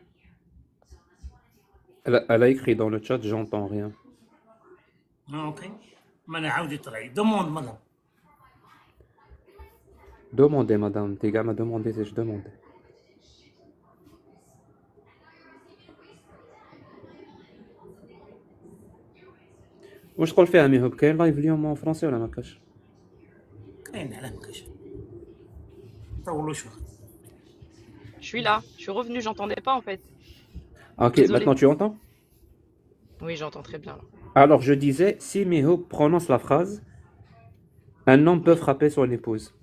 elle, a écrit dans le chat, j'entends rien. Ok. Demande, madame. Demandez, madame. Tes gars m'ont demandé si je demandais. Où est-ce qu'on fait, ami Hub Quel live lion en français ou la macache Je suis là. Je suis revenu, j'entendais pas en fait. Ah, ok, maintenant tu entends Oui, j'entends très bien. Alors je disais, si Miho prononce la phrase, un homme peut frapper son épouse.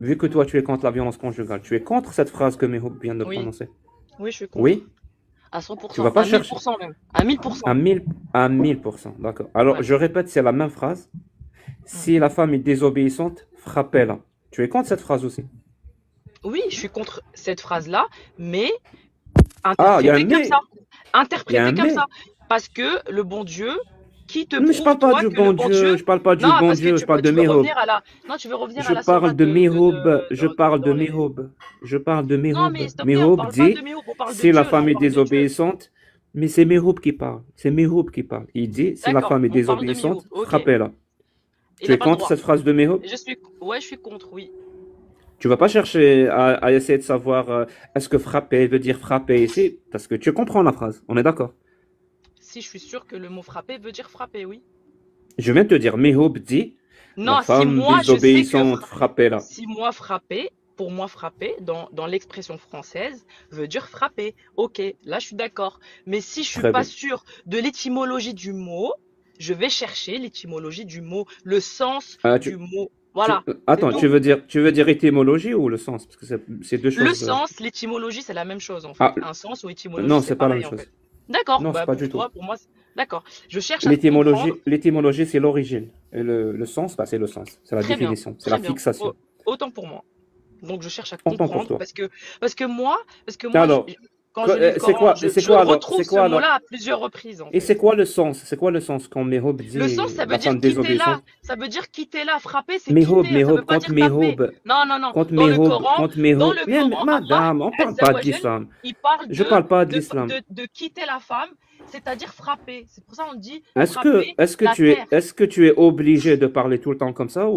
Vu que toi tu es contre la violence conjugale, tu es contre cette phrase que Miho vient de prononcer Oui, je suis contre. Oui à 100%, tu vas pas à 1000% à 1000%. À, 1000, d'accord. Alors, je répète, c'est la même phrase. Si mm. la femme est désobéissante, frappez-la. Tu es contre cette phrase aussi Oui, je suis contre cette phrase-là, mais ah, Interprété comme ça. Interprété comme ça. Parce que le bon Dieu, qui te je parle pas du bon Dieu, je parle pas du bon Dieu, je parle de Méhob. je parle de Méhob, je parle de Méhob. Je parle de dit c'est la femme est désobéissante, mais c'est Méhob qui parle. C'est Méhob qui parle. Il dit si la femme est désobéissante, frappez-la. Tu es contre cette phrase de Méhob Je suis ouais, je suis contre, oui. Tu vas pas chercher à, essayer de savoir euh, est-ce que frapper veut dire frapper ici, parce que tu comprends la phrase, on est d'accord Si, je suis sûr que le mot frapper veut dire frapper, oui. Je viens de te dire, Mehoub dit non, la femme si moi, désobéissante là. Si moi frapper, pour moi frapper, dans, l'expression française, veut dire frapper. Ok, là je suis d'accord. Mais si je suis pas sûr de l'étymologie du mot, je vais chercher l'étymologie du mot, le sens ah, du mot. Voilà. Euh, attends, tu veux dire, tu veux dire étymologie ou le sens Parce que c'est deux choses. Le euh. sens, l'étymologie, c'est la même chose en fait. Ah. un sens ou étymologie. Non, c'est pas la même chose. D'accord. Non, bah, pas du tout. d'accord. Je cherche. L'étymologie, l'étymologie, c'est l'origine. Et le, le sens, bah, c'est le sens. C'est la définition. C'est la fixation. Autant pour moi. Donc je cherche à comprendre pour parce que parce que moi parce que moi. Alors, je... Euh, c'est quoi, c'est je quoi, retrouve là à plusieurs reprises. Et c'est quoi le sens C'est quoi le sens quand Mehob dit Le sens, ça veut dire quitter là. Ça veut dire quitter là, frapper, c'est Mehob, quitter. Mehob, veut Non, non, non. Quand dans le madame, on parle pas d'islam. Il parle je parle pas d'islam. De, quitter la femme, c'est-à-dire frapper. C'est pour ça qu'on dit. Est-ce que, est-ce que tu es, est-ce que tu es obligé de parler tout le temps comme ça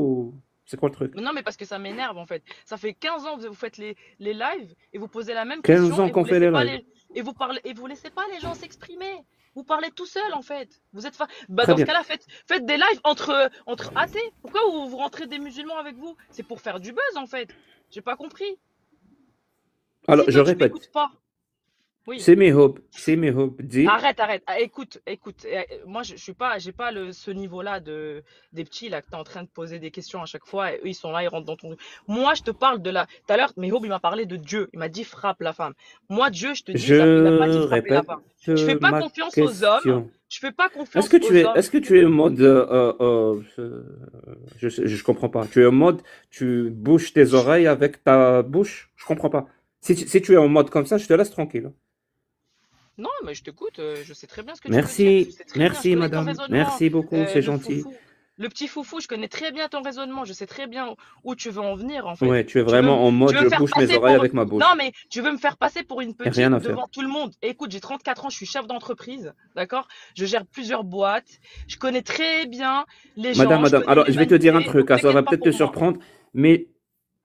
c'est quoi le truc Non, mais parce que ça m'énerve en fait. Ça fait 15 ans que vous faites les, les lives et vous posez la même question. 15 ans qu'on fait les lives. et, vous parlez, et vous laissez pas les gens s'exprimer. Vous parlez tout seul en fait. Vous êtes fa... bah, dans ce cas-là, faites, faites, des lives entre, entre athées. Pourquoi vous, vous rentrez des musulmans avec vous C'est pour faire du buzz en fait. J'ai pas compris. Alors, je répète. Pas. C'est mes hopes, c'est mes hopes. Dis. Arrête, arrête. Ah, écoute, écoute. Eh, moi, je, suis pas, j'ai pas le, ce niveau-là de des petits là que t'es en train de poser des questions à chaque fois. Et eux, ils sont là, ils rentrent dans ton. Moi, je te parle de la. Tout à l'heure, mes hopes, il m'a parlé de Dieu. Il m'a dit frappe la femme. Moi, Dieu, je te dis. Je pas la femme. Je fais pas confiance aux hommes. Je fais pas confiance. Est-ce que aux tu es, est-ce que tu es en mode, euh, euh, euh, je, je comprends pas. Tu es en mode, tu bouches tes oreilles avec ta bouche. Je comprends pas. Si si tu es en mode comme ça, je te laisse tranquille. Non, mais je t'écoute, euh, je sais très bien ce que tu veux dire. Merci, madame. Merci beaucoup, euh, c'est gentil. Le petit foufou, je connais très bien ton raisonnement, je sais très bien où tu veux en venir en fait. Ouais, tu es vraiment en mode je bouche mes oreilles avec ma bouche. Non, mais tu veux me faire passer pour une petite devant tout le monde. Écoute, j'ai 34 ans, je suis chef d'entreprise, d'accord Je gère plusieurs boîtes, je connais très bien les gens. Madame, madame, alors je vais te dire un truc, hein, ça va peut-être te surprendre, mais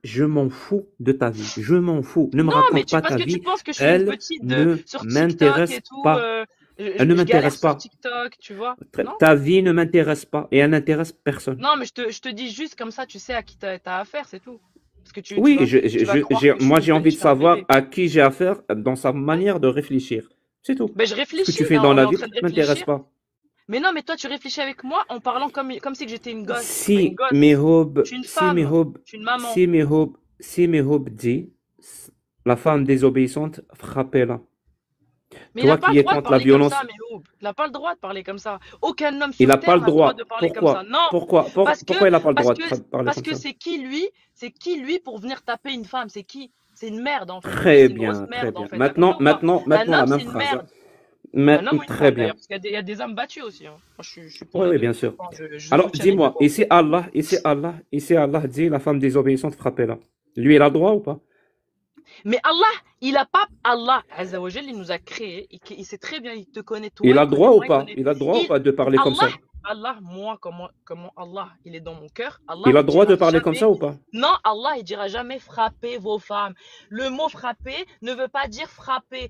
je m'en fous de ta vie. Je m'en fous. Ne me raconte pas ta vie. elle ne m'intéresse pas. elle ne m'intéresse pas. TikTok, tu Ta vie ne m'intéresse pas et elle n'intéresse personne. Non, mais je te, dis juste comme ça, tu sais à qui tu as, affaire, c'est tout. que tu, oui, moi j'ai envie de savoir à qui j'ai affaire dans sa manière de réfléchir. C'est tout. Mais ben, je réfléchis. Ce que tu fais dans la vie ne m'intéresse pas. Mais non, mais toi, tu réfléchis avec moi en parlant comme, comme si j'étais une gosse. Si Mehub, si si si dit, la femme désobéissante, frappez-la. Mais Toi il qui le contre la violence... ça, il n'a pas le droit de parler comme ça. Aucun homme sur il n'a pas le droit. de parler Pourquoi comme ça. Non. Pourquoi parce que, il n'a pas le droit Parce que c'est qui lui C'est qui lui pour venir taper une femme C'est qui C'est une merde en fait. Très bien, très bien. Maintenant, maintenant, maintenant, la même phrase. Mais ah très bien. Parce il, y a des, âmes battues aussi. Hein. je, suis pour oui, bien sûr. Alors, dis-moi, ici Allah, ici Allah, ici Allah dit la femme désobéissante frappée là Lui, il a droit ou pas Mais Allah, il n'a pas Allah Azzawajal, il nous a créé, il, sait très bien, il te connaît tout. Il, a droit ou pas Il a droit ou pas de parler comme ça Allah, moi, comment, comment Allah, il est dans mon cœur. il a le droit de parler comme ça ou pas Non, Allah, il dira jamais frapper vos femmes. Le mot frapper ne veut pas dire frapper.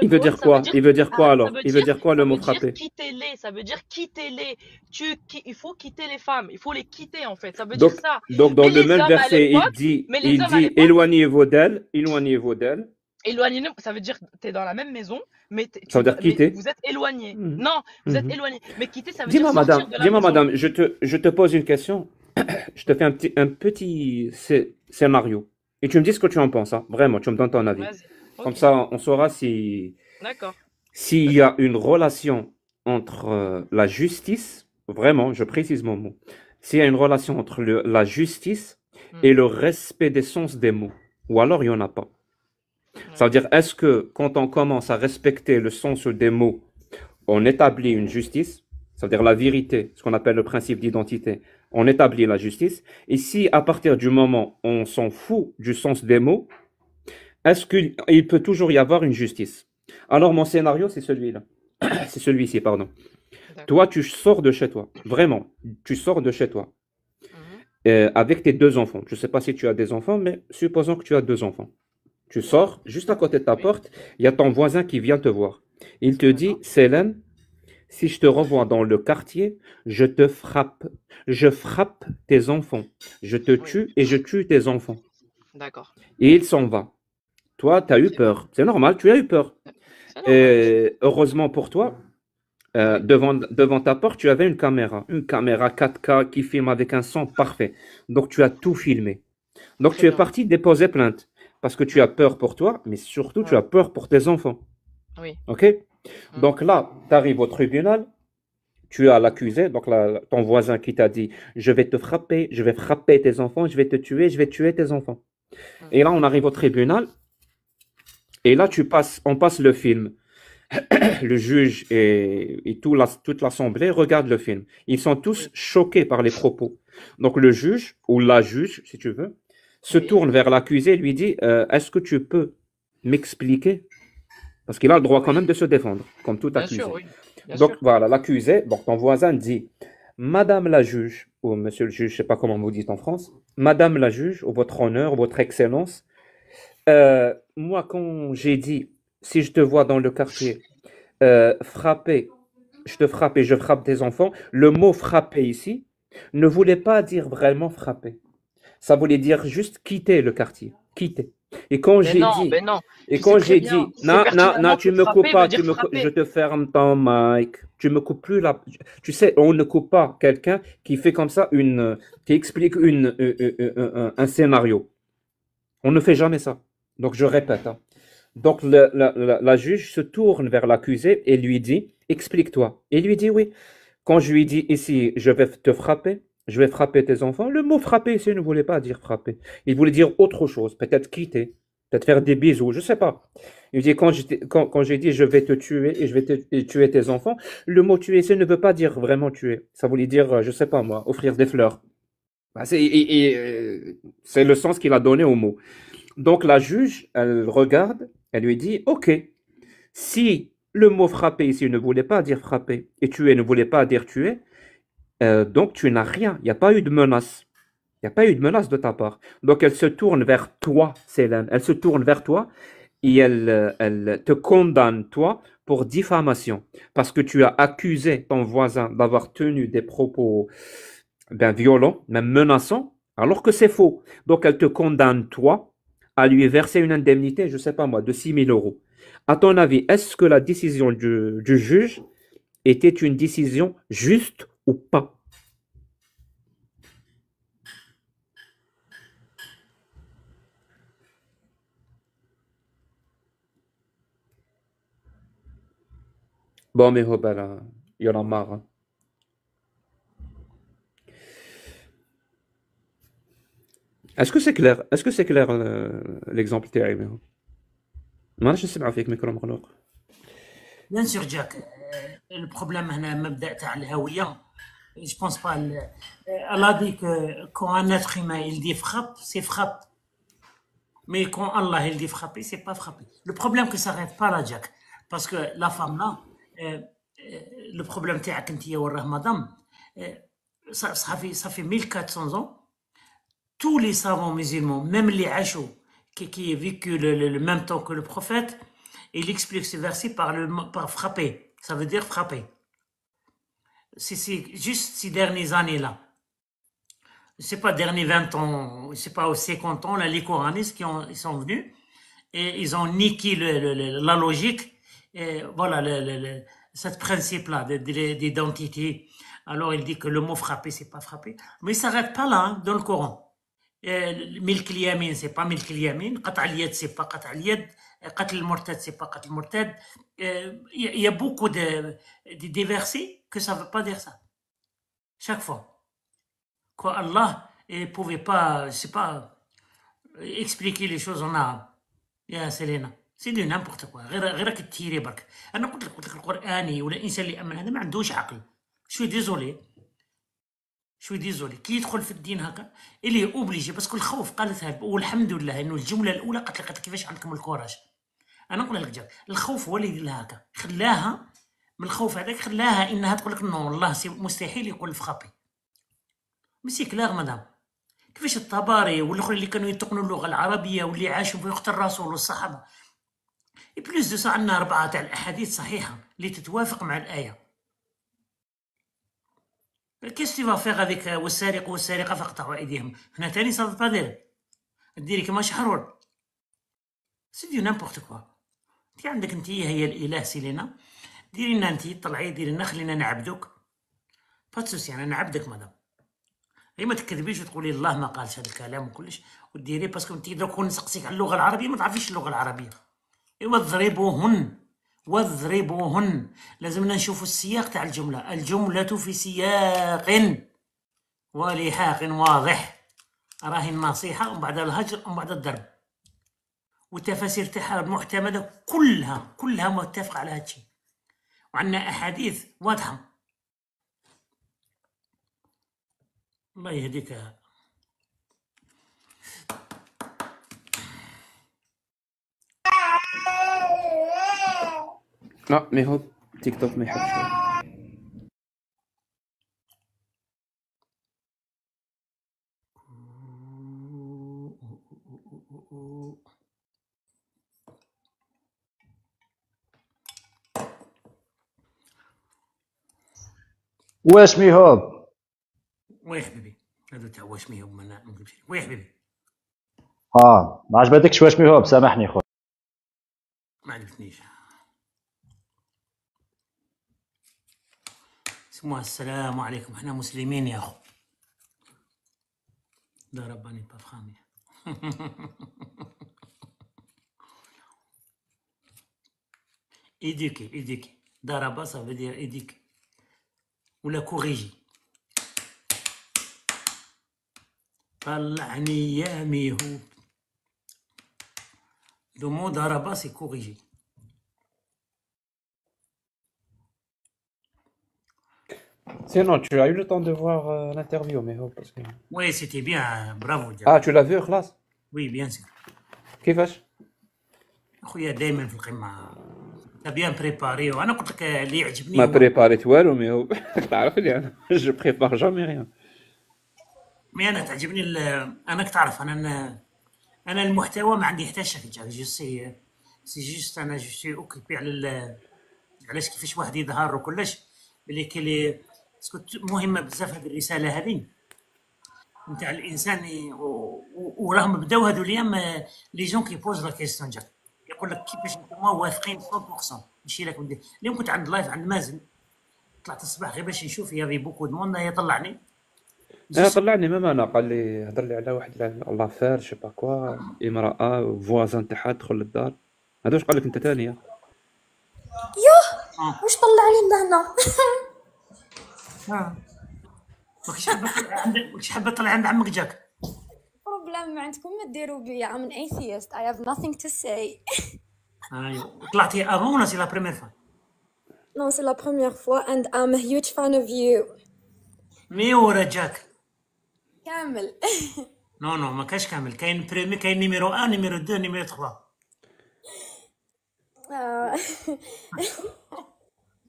il veut dire quoi ah, Il veut dire quoi alors Il veut dire quoi le mot frapper quitter les ça veut dire quitter les Tu, il faut quitter les femmes, il faut les quitter en fait. Ça veut dire ça. Donc dans le même verset, il dit, il dit éloignez-vous d'elles, éloignez-vous d'elles. Éloigné, ça veut dire que tu es dans la même maison, mais, vous êtes éloigné. Mmh. Non, vous êtes mmh. éloigné. Mais quitter, ça veut dire madame, Dis-moi, madame, je te, je te pose une question. je te fais un petit, un petit scénario. Et tu me dis ce que tu en penses, hein. vraiment, tu me donnes ton avis. Comme ça, on saura si. D'accord. S'il y a une relation entre euh, la justice, vraiment, je précise mon mot, s'il y a une relation entre la justice hmm. et le respect des sens des mots, ou alors il n'y en a pas. Ça veut dire, est-ce que quand on commence à respecter le sens des mots, on établit une justice, ça veut dire la vérité, ce qu'on appelle le principe d'identité, on établit la justice. Et si à partir du moment où on s'en fout du sens des mots, est-ce qu'il peut toujours y avoir une justice Alors mon scénario, c'est celui-là. C'est celui-ci, pardon. Toi, tu sors de chez toi, vraiment, tu sors de chez toi. Mhm. Euh, avec tes deux enfants. Je ne sais pas si tu as des enfants, mais supposons que tu as deux enfants. Tu sors, juste à côté de ta porte, il y a ton voisin qui vient te voir. Il te dit, Célène, si je te revois dans le quartier, je te frappe. Je frappe tes enfants. Je te tue et je tue tes enfants. D'accord. Et il s'en va. Toi, tu as eu peur. C'est normal, tu as eu peur. Et heureusement pour toi, euh, devant, devant ta porte, tu avais une caméra. Une caméra 4K qui filme avec un son parfait. Donc, tu as tout filmé. Donc, tu es parti déposer plainte parce que tu as peur pour toi, mais surtout, tu as peur pour tes enfants. Oui. OK mm. Donc là, tu arrives au tribunal, tu as l'accusé, donc ton voisin qui t'a dit Je vais te frapper, je vais frapper tes enfants, je vais te tuer, je vais tuer tes enfants. Mm. Et là, on arrive au tribunal, et là, tu passes, on passe le film. le juge et, toute l'assemblée regardent le film. Ils sont tous choqués par les propos. Donc le juge, ou la juge, si tu veux, se tourne vers l'accusé et lui dit euh, Est-ce que tu peux m'expliquer Parce qu'il a le droit quand même de se défendre, comme tout accusé. Donc voilà, l'accusé, bon, ton voisin dit Madame la juge, ou monsieur le juge, je ne sais pas comment vous dites en France, Madame la juge, ou votre honneur, votre excellence, euh, moi, quand j'ai dit Si je te vois dans le quartier euh, frapper, je te frappe et je frappe des enfants, le mot frapper ici ne voulait pas dire vraiment frapper ça voulait dire juste quitter le quartier, quitter. Et quand j'ai dit, mais non, et quand j'ai dit, non, non, non, tu me coupes pas, je te ferme ton mic, tu me coupes plus la, tu sais, on ne coupe pas quelqu'un qui fait comme ça une, qui explique une, euh, euh, euh, un scénario. On ne fait jamais ça. Donc je répète. Hein. Donc la, juge se tourne vers l'accusé et lui dit, explique-toi. Et lui dit oui. Quand je lui dis ici, je vais te frapper, je vais frapper tes enfants. Le mot frapper ici ne voulait pas dire frapper. Il voulait dire autre chose, peut-être quitter, peut-être faire des bisous, je ne sais pas. Il dit, quand, quand j'ai dit je vais te tuer et je vais tuer tes enfants, le mot tuer ici ne veut pas dire vraiment tuer. Ça voulait dire, euh, je ne sais pas moi, offrir des fleurs. Bah, euh, c'est le sens qu'il a donné au mot. Donc la juge, elle regarde, elle lui dit, ok, si le mot frapper ici ne voulait pas dire frapper et tuer ne voulait pas dire tuer, euh, donc tu n'as rien, il n'y a pas eu de menace. Il n'y a pas eu de menace de ta part. Donc elle se tourne vers toi, Céline. Elle se tourne vers toi et elle, euh, elle te condamne, toi, pour diffamation. Parce que tu as accusé ton voisin d'avoir tenu des propos ben, violents, même menaçants, alors que c'est faux. Donc elle te condamne, toi, à lui verser une indemnité, je ne sais pas moi, de 6 000 euros. À ton avis, est-ce que la décision du, du juge était une décision juste au pas. Bon, mais Robert, oh, là, il y en a marre. Hein. Est-ce que c'est clair Est-ce que c'est clair euh, l'exemple hein? Moi, je sais pas avec mes colombes Bien sûr, Jack. Euh, le problème, c'est le problème de la je pense pas. Euh, Allah dit que quand un être humain il dit frappe, c'est frappe. Mais quand Allah il dit frapper, c'est pas frapper. Le problème que ça n'arrête pas là, Jack, parce que la femme là, euh, euh, le problème تاعك a, madame, ça, ça fait ça fait 1400 ans. Tous les savants musulmans, même les hachos, qui, ont vécu le, même temps que le prophète, il explique ce verset par le par frapper. Ça veut dire frapper c'est juste ces dernières années-là. ce n'est pas, derniers 20 ans, ce n'est pas, aussi 50 ans, les coranistes qui sont venus et ils ont niqué la logique, et voilà, ce principe-là d'identité. Alors, il dit que le mot frapper, c'est pas frappé Mais il s'arrête pas là, hein, dans le Coran. Milk yamin, c'est pas milk yamin. ce c'est pas qat'al قتل المرتد سي با قتل المرتد يا بوكو دي دي de, كو سا versets با دير سا شاك فوا ça الله fois quoi با ne لي شوز je يا سيلينا سي دي نامبورت كوا غير غير راك تيري برك انا قلت لك قلت لك القراني ولا الانسان اللي امن هذا ما عندوش عقل شوي ديزولي شوي ديزولي كي يدخل في الدين هكا اللي اوبليجي باسكو الخوف قالتها والحمد لله انه الجمله الاولى قالت لك كيفاش عندكم الكوراج انا نقول لك الخوف هو اللي يدير لها هكا خلاها من الخوف هذاك خلاها انها تقول لك نو والله مستحيل يقول في خابي ميسي كلار مدام كيفاش الطباري والاخرين اللي كانوا يتقنوا اللغه العربيه واللي عاشوا في وقت الرسول والصحابه بلوس دو سا عندنا اربعه تاع الاحاديث صحيحه اللي تتوافق مع الايه كيس تي فافيغ هذيك والسارق والسارقه فاقطعوا ايديهم هنا تاني صافي دير ديري كما شحرور سي دي كوا انت عندك انت هي الاله سيلينا ديري لنا انت طلعي ديري لنا خلينا نعبدوك باتسوسي انا نعبدك مدام غير إيه ما تكذبيش وتقولي الله ما قالش هذا الكلام وكلش وديري باسكو انت درك كون نسقسيك على اللغه العربيه ما تعرفيش اللغه العربيه ايوا اضربوهن واضربوهن لازمنا نشوفوا السياق تاع الجمله الجمله في سياق ولحاق واضح راهي النصيحه ومن بعد الهجر ومن بعد الضرب والتفاسير تاعها المعتمده كلها كلها متفقه على هادشي وعندنا احاديث واضحه الله يهديك لا ما هو تيك توك ما يحبش واش ميهوب وي حبيبي هذا تاع واش ميهوب ما نقولش وي حبيبي اه ما عجبتكش واش ميهوب سامحني خويا ما عجبتنيش سمو السلام عليكم احنا مسلمين يا اخو ضرب بافخامي ايديكي ايديكي ضرب صافي دير ايديكي ou la corriger. Parla Le monde arabe s'est corrigé. Sinon, tu as eu le temps de voir euh, l'interview, mais... Oh, oui, c'était bien. Bravo, Ah, tu l'as vu, classe Oui, bien sûr. Qu'est-ce que tu fais بيان بريباري وانا قلت لك اللي يعجبني ما بريباريت والو مي تعرفني انا جو بريبار جامي ريان مي انا تعجبني انا تعرف انا انا المحتوى ما عندي حتى شك جو سي سي جوست انا جو سي اوكيبي على علاش كيفاش واحد يظهر وكلش بلي كلي مهمه بزاف هذه الرساله هذه نتاع الانسان وراهم بداو هذو الايام لي جون كي بوز لا كيستيون جاك يقول لك كيفاش انتم واثقين 100% نمشي لك ندير اليوم كنت عند لايف عند مازن طلعت الصباح غير باش نشوف يا بوكو دو مون هي طلعني انا طلعني ما انا قال لي هضر لي على واحد لافير شي با كوا امراه فوازان تاعها تدخل للدار هذا واش قال لك انت ثانيه يوه آه. واش طلعني لهنا آه. واش حابه واش حابه طلع عند عمك جاك بلا ما عندكم ما ديروا بيا ام ان ايثيست اي هاف nothing تو say طلعتي افون ولا سي لا بريمير فوا نو سي لا بريمير فوا اند ام a huge fan of you مي ورا جاك كامل نو نو ما كاش كامل كاين بريمي كاين نيميرو 1 نيميرو 2 نيميرو 3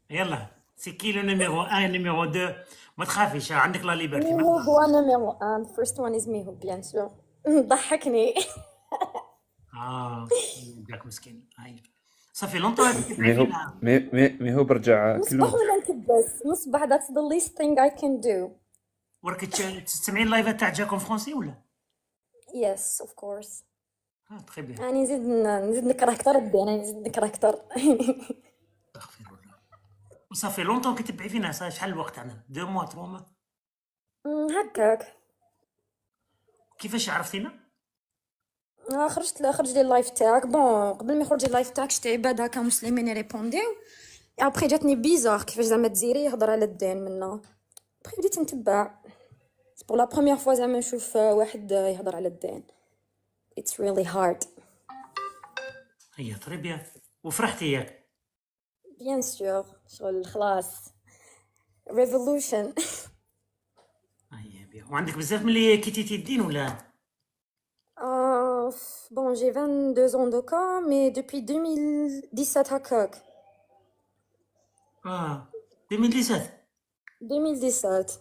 يلا سكي لو نيميرو 1 نيميرو 2 ما تخافيش عندك لا ليبرتي ميهوب هو نيميرو 1 فيرست وان از ميهوب بيان سور ضحكني اه ذاك مسكين هاي طيب. صافي لونطو مي هو برجع نصبح ولا نكبس نصبح ذاتس ذا ليست ثينغ اي كان دو وراك تسمعين اللايفات تاع جاكم فرونسي ولا؟ يس اوف كورس تخي بيان نزيد نزيد نكره اكثر ربي انا نزيد نكره اكثر الله وصافي لونطو كتبعي فينا شحال الوقت عندنا دو موا ترو موا هكاك كيفاش عرفتينا آه خرجت خرج لي اللايف تاعك بون قبل ما يخرج اللايف تاعك شتي عباد هكا مسلمين يريبونديو ابخي جاتني بيزار كيفاش زعما تزيري يهضر على الدين منا بخي بديت نتبع بور لا بروميير فوا زعما نشوف آه، واحد آه، يهضر على الدين اتس ريلي هارد هي تري بيان وفرحتي ياك بيان سور شغل خلاص ريفولوشن وعندك بزاف ملي كيتيتي الدين ولا بون جي 22 دوكا مي cas 2017 هكاك اه 2017 2017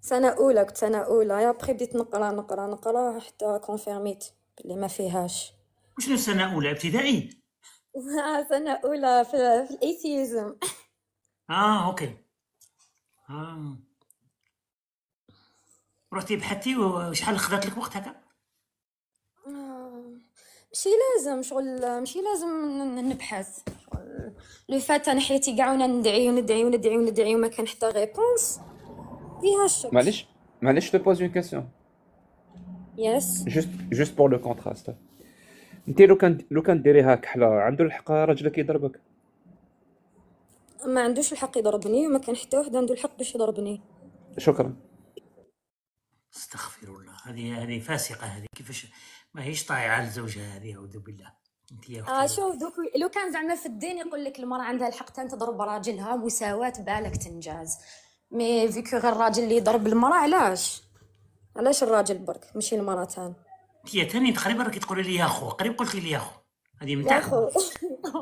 سنة أولى كنت سنة أولى يا بري بديت نقرا نقرا نقرا حتى كونفيرميت بلي ما فيهاش شنو سنة أولى ابتدائي؟ سنة أولى في, في الإيتيزم اه أوكي اه رحتي بحثتي وشحال خدات لك وقت هكا آه، ماشي لازم شغل ماشي لازم نبحث لو فات انا حياتي كاع وانا ندعي وندعي وندعي وندعي وما كان حتى ريبونس فيها الشك معليش معليش تو بوز اون كاسيون يس جوست جوست بور لو كونتراست انت لو كان لو كان ديريها كحله عنده الحق راجلك يضربك ما عندوش الحق يضربني وما كان حتى واحد عنده الحق باش يضربني شكرا استغفر الله هذه هذه فاسقه هذه كيفاش ما هيش طايعه لزوجها هذه اعوذ بالله انت يا آه شوف دوك لو كان زعما في الدين يقول لك المراه عندها الحق تان تضرب راجلها مساواه بالك تنجاز مي فيكو غير الراجل اللي يضرب المراه علاش علاش الراجل برك ماشي المراه تان انت تاني تقريبا راكي تقولي لي يا خو قريب قلتي لي يا خو هذه نتاع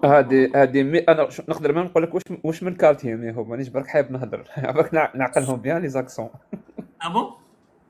هذه هادي مي انا نقدر ما نقول لك واش واش من كارتي هما مانيش برك حاب نهضر برك نعقلهم بيان لي زاكسون ابو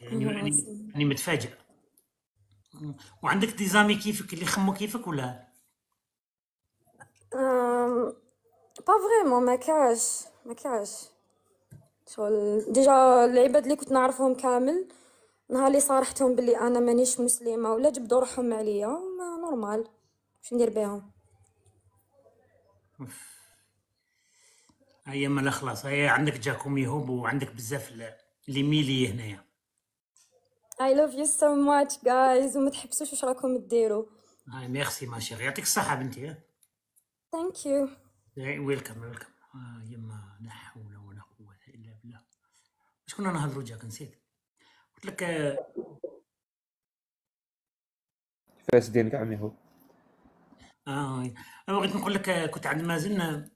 يعني يعني متفاجئ وعندك ديزامي كيفك اللي خمو كيفك ولا با فريمون ما كاش ما كاش شغل ديجا العباد اللي كنت نعرفهم كامل نهار اللي صارحتهم بلي انا مانيش مسلمه ولا جبدوا روحهم عليا ما نورمال واش ندير بهم هيا ملا خلاص هيا عندك جاكم يهوب وعندك بزاف لي ميلي هنايا اي لاف يو سو ماتش جايز وما تحبسوش واش راكم ديروا اي آه، ميرسي ما شيري يعطيك الصحه بنتي ثانك يو ويلكم ويلكم يما لا حول ولا قوه الا بالله واش كنا نهضروا جاك نسيت قلت لك آه، فاس كاع عمي هو اه انا بغيت نقول لك آه، كنت عند مازن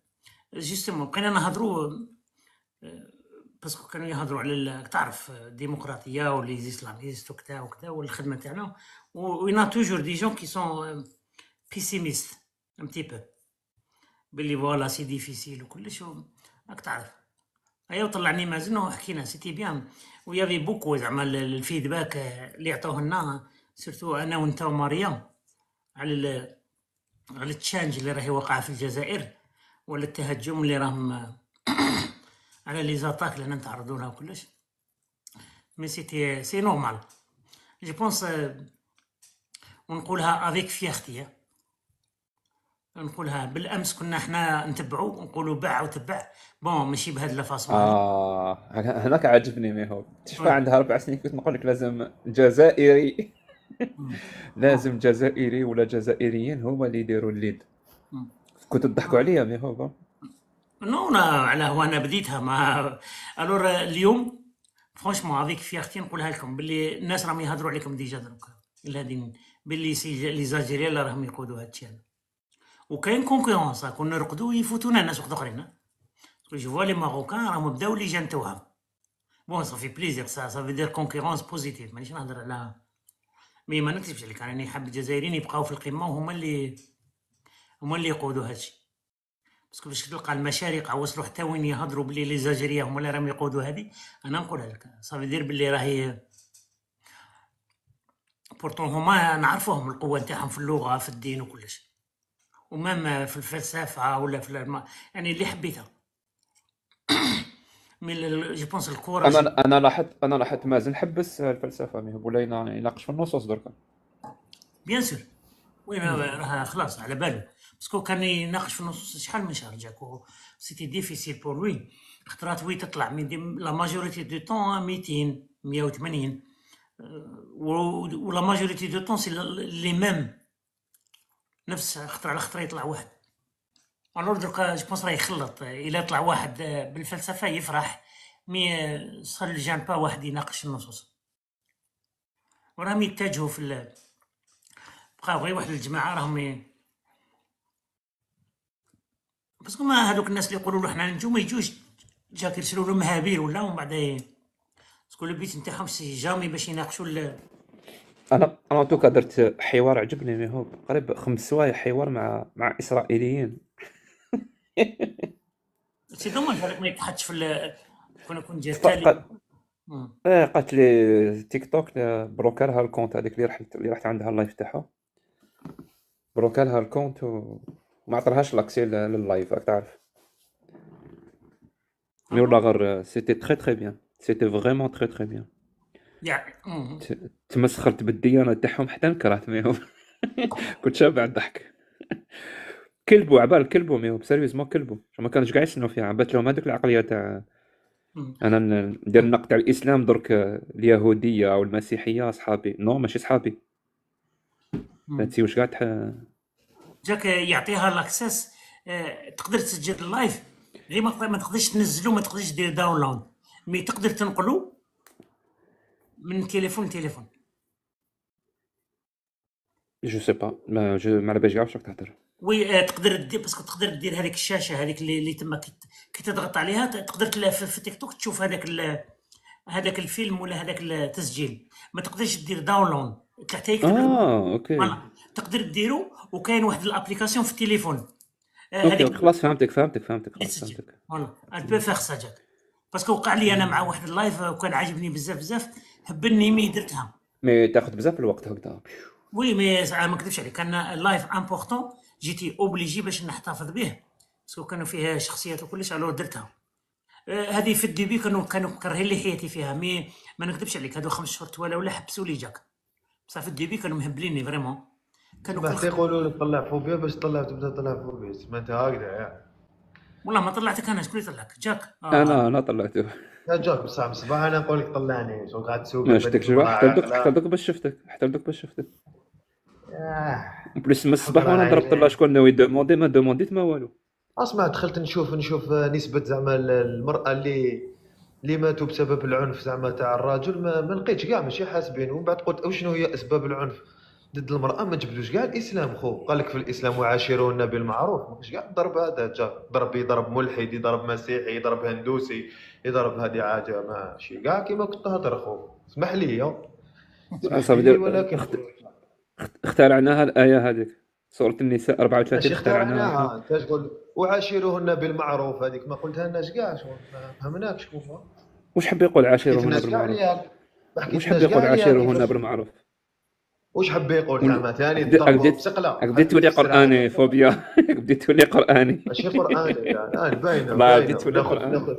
جيستمون بقينا نهضروا باسكو كانوا يهضروا على تعرف الديمقراطيه ولي زيسلاميست وكذا وكذا والخدمه تاعنا وينا توجور دي جون كي سون بيسيميست ان تي بو بلي فوالا سي ديفيسيل وكلش راك تعرف ايا طلعني مازن وحكينا سيتي بيان ويافي بوكو زعما الفيدباك اللي عطوه لنا سيرتو انا وانت وماريا على على التشانج اللي راهي واقعه في الجزائر ولا التهجم اللي راهم على لي زاتاك اللي نتعرضوا لها وكلش مي سيتي سي نورمال جو بونس ونقولها افيك فيختي نقولها بالامس كنا حنا نتبعوا ونقولوا باع وتبع بون ماشي بهاد فاصون اه هناك عجبني ميهو تشفى عندها اربع سنين كنت نقول لك لازم جزائري لازم جزائري ولا جزائريين هما اللي يديروا الليد mm. كنت تضحكوا عليا ميهو نو انا على هو انا بديتها مع الور اليوم فرونشمون هذيك فيختي نقولها لكم باللي الناس راهم يهضروا عليكم ديجا دروك الذين باللي سي لي زالجيريا راهم يقودوا هادشي هذا وكاين كونكورونس كون نرقدوا يفوتونا ناس واحد اخرين جو فوا لي ماروكان راهم بداو لي جان توهم بون صافي بليزير سا سا دير كونكورونس بوزيتيف مانيش نهضر على مي ما نكذبش عليك راني حاب الجزائريين يبقاو في القمه وهما اللي هما اللي يقودوا هادشي باسكو باش تلقى المشارقه وصلوا حتى وين يهضروا بلي لي زاجيريه هما اللي راهم يقودوا هذه انا نقولها لك صافي دير بلي راهي بورتون هما نعرفوهم القوه نتاعهم في اللغه في الدين وكلش ومام في الفلسفه ولا في الم... يعني اللي حبيتها من جو بونس الكوره انا انا لاحظت انا لاحظت مازن حبس الفلسفه مي ولا يناقش في النصوص دركا بيان سور وي راه خلاص على باله باسكو كان يناقش في النصوص شحال من شهر جاك سيتي ديفيسيل بور لوي خطرات وي تطلع من لا ماجوريتي دو طون 200 180 ولا ماجوريتي دو طون سي لي ميم نفس خطر على خطر يطلع واحد الور دركا جو بونس راه يخلط الا طلع واحد بالفلسفه يفرح مي euh, صار الجان با واحد يناقش النصوص وراهم يتجهوا في بقاو غير واحد الجماعه راهم باسكو ما هذوك الناس اللي يقولوا له حنا نجو ما يجوش جاك يرسلوا لهم هابيل ولا ومن بعد باسكو البيت نتاعهم سي جامي باش يناقشوا انا انا توكا درت حوار عجبني مي هو قريب خمس سوايع حوار مع مع اسرائيليين سي دوماج هذاك ما يتحطش في كون كون جات تالي ايه قالت لي تيك توك بروكالها الكونت هذيك اللي رحت اللي رحت عندها اللايف تاعها بروكالها الكونت و ما عطرهاش لاكسي لللايف راك تعرف مي والله غير سيتي تري تري بيان سيتي فريمون تري تري بيان تمسخرت بالديانه تاعهم حتى نكرهت ميهم كنت شابع الضحك كلبو عبال كلبو ميهم سيريوزمون كلبو ما كانش قاع يسنو فيها عبات لهم هذوك العقليه تاع mm. انا ندير النقد تاع الاسلام درك اليهوديه او المسيحيه صحابي نو ماشي صحابي فهمتي mm. واش قاعد جاك يعطيها لاكسيس آه، تقدر تسجل اللايف غير ما تقدرش تنزلو ما تقدرش دير داونلود مي تقدر تنقلو من تليفون لتليفون جو سي با ما جو ما على باليش كاع واش تهضر وي تقدر دير باسكو تقدر دير هذيك الشاشه هذيك اللي تما كي تضغط عليها تقدر في تيك توك تشوف هذاك هذاك الفيلم ولا هذاك التسجيل ما تقدرش دير داونلود تحت هيك اه اوكي تقدر ديرو وكاين واحد الابليكاسيون في التليفون آه، هذيك خلاص فهمتك فهمتك فهمتك خلاص فهمتك فوالا البي فيغ جاك باسكو وقع لي انا مع واحد اللايف آه، وكان عاجبني بزاف بزاف هبني مي درتها مي تاخذ بزاف الوقت هكذا وي مي ما نكذبش عليك كان اللايف امبورتون جيتي اوبليجي باش نحتفظ به باسكو كانوا فيها شخصيات وكلش الو درتها آه، هذه في الديبي كانوا كانوا كرهين لي حياتي فيها مي ما نكذبش عليك هادو خمس شهور توالا ولا حبسوا لي جاك بصح في الديبي كانوا مهبليني فريمون كانوا بس يقولوا لك طلع فوبيا باش طلع تبدا تطلع فوبيا ما انت هكذا يا يعني. والله ما طلعتك انا شكون طلعك جاك آه. انا انا طلعته جاك بصح الصباح انا نقول لك طلعني شو قاعد تسوق ما شفتك شوف حتى دوك حتى دوك باش شفتك حتى دوك باش شفتك آه. بليس من الصباح وانا ضربت الله شكون ناوي دوموندي ما دومونديت ما والو اسمع دخلت نشوف نشوف نسبة زعما المرأة اللي اللي ماتوا بسبب العنف زعما تاع الرجل ما, ما لقيتش كاع ماشي حاسبين ومن بعد قلت وشنو هي اسباب العنف ضد المراه ما جبدوش كاع الاسلام خو قال لك في الاسلام وعاشرون بالمعروف ما كاينش كاع الضرب هذا جا ضرب يضرب ملحد يضرب مسيحي يضرب هندوسي يضرب هذه حاجه ماشي كاع كيما كنت تهضر خو اسمح لي يا صافي ولكن اخترعناها الايه هذيك سوره النساء 34 اخترعناها انت تقول وعاشرهن بالمعروف هذيك ما قلتها لناش كاع ما فهمناكش واش حب يقول عاشرهن بالمعروف واش حب يقول عاشرهن بالمعروف واش حب يقول زعما ثاني قديت بديت تولي قراني فوبيا بديت تولي قراني ماشي قراني الان باينه لا تولي قراني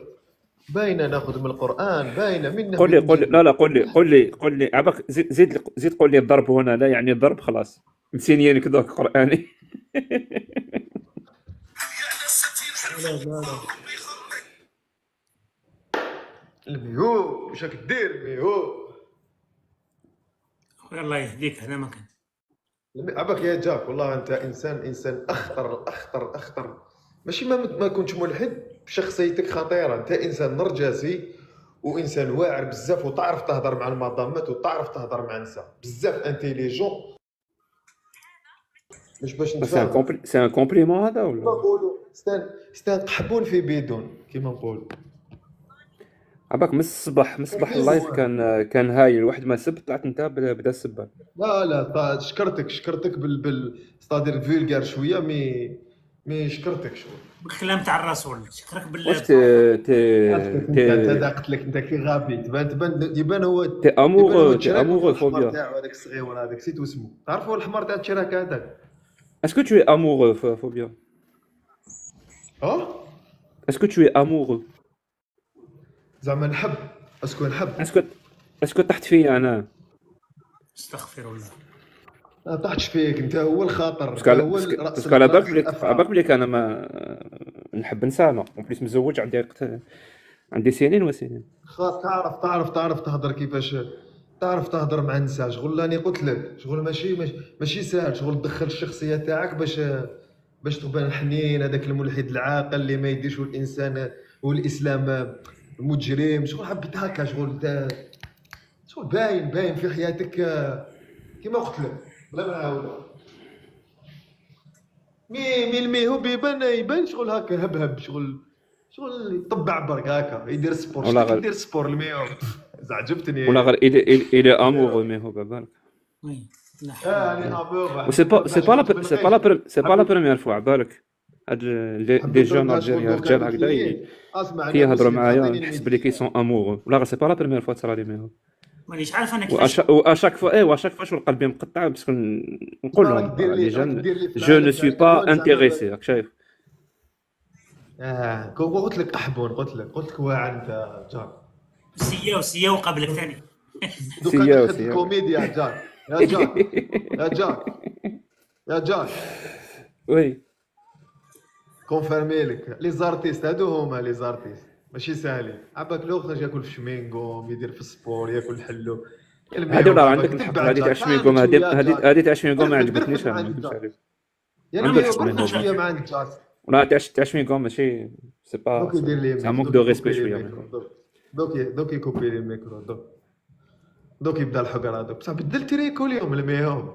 باينه ناخذ من القران باينه من قول لي قول لا لا قول لي قول لي قول لي عباك زيد زيد قول لي الضرب هنا لا يعني الضرب خلاص مسينيين كذا قراني الميو واش راك دير ميو الله يهديك هنا ما كان عباك يا جاك والله انت انسان انسان اخطر اخطر اخطر ماشي ما ما كنتش ملحد بشخصيتك خطيره انت انسان نرجسي وانسان واعر بزاف وتعرف تهضر مع المضامات وتعرف تهضر مع النساء بزاف انتيليجون مش باش نتفاهم سي ان كومبليمون هذا ولا نقولوا ستان ستان قحبون في بيدون كيما نقولوا عباك من الصباح من الصباح إيه. اللايف كان كان هايل واحد ما سب طلعت انت بدا السبه لا لا شكرتك شكرتك بال بال ستادير فيلغار شويه مي مي شكرتك شويه بالكلام تاع الرسول شكرك بال واش تي تي انت قلت لك انت كي غابي تبان تبان يبان هو تي امور تي امور فوبيا تاعو هذاك الصغير هذاك نسيت اسمه تعرفوا الحمار تاع التشراك هذاك اسكو تو امور فوبيا اه اسكو تو امور زعما نحب اسكو نحب اسكو اسكو طحت فيا انا استغفر الله ما أه، طحتش فيك انت هو الخاطر اسكو على بالك على بالك بلي انا ما نحب نسامة اون بليس مزوج عندي قت... عندي سنين وسنين خلاص تعرف تعرف تعرف تهضر كيفاش تعرف تهضر مع النساء شغل راني قلت لك شغل ماشي ماشي ساهل شغل تدخل الشخصيه تاعك باش باش تبان حنين هذاك الملحد العاقل اللي ما يديش الانسان والاسلام المجرم شغل حبيت هكا شغل شغل باين باين في حياتك كيما قلت لك بلا ما نعاود مي مي الميهوب هو بيبان يبان شغل هكا هبهب شغل شغل يطبع برك هكا يدير سبور يدير سبور الميهوب عجبتني ولا غير الى امور مي هو وي سي با سي با سي با لا بريمير فوا عبالك هاد لي جون الجيريان رجال هكذا يهضروا معايا نحس بلي كي سون امورو ولا سي با لا بروميير فوا ترى لي ميهم مانيش عارف انا كيفاش واشاك فوا اي واشاك فوا شغل قلبي مقطع باش نقول لهم لي جون جو نو سوي با انتيريسي راك شايف اه قلت لك احبون قلت لك قلت لك واعر انت جان سياو سياو قبلك ثاني سياو سياو كوميديا جان يا جان يا جان يا جان وي كونفيرمي لك لي زارتيست هادو هما لي زارتيست ماشي ساهلين عباك لو خرج ياكل في شمينغوم يدير في السبور ياكل الحلو هادي راه عندك الحق هادي تاع شمينغوم هادي هادي تاع شمينغوم ما عجبتنيش يعني شويه مع الجاز راه تاع شمينغوم ماشي سي با سا دو ريسبي شويه دوك دوك يكوبي لي ميكرو دوك دوك يبدا الحقره دوك بصح بدل تريكو اليوم لميهم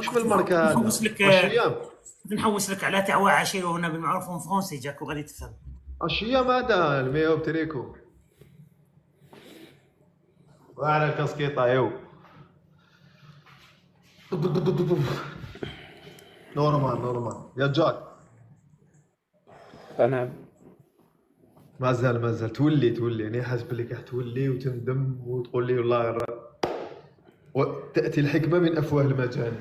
شوف الماركه فوقت بنحوس لك على تاع عشيره هنا بالمعروف فرونسي جاك وغادي تفهم اشيا مادا الميو بتريكو وعلى الكاسكيطا يو نورمال نورمال يا جاك انا مازال مازال تولي تولي يعني حاسس بلي راح تولي وتندم وتقول لي والله تاتي الحكمه من افواه المجانين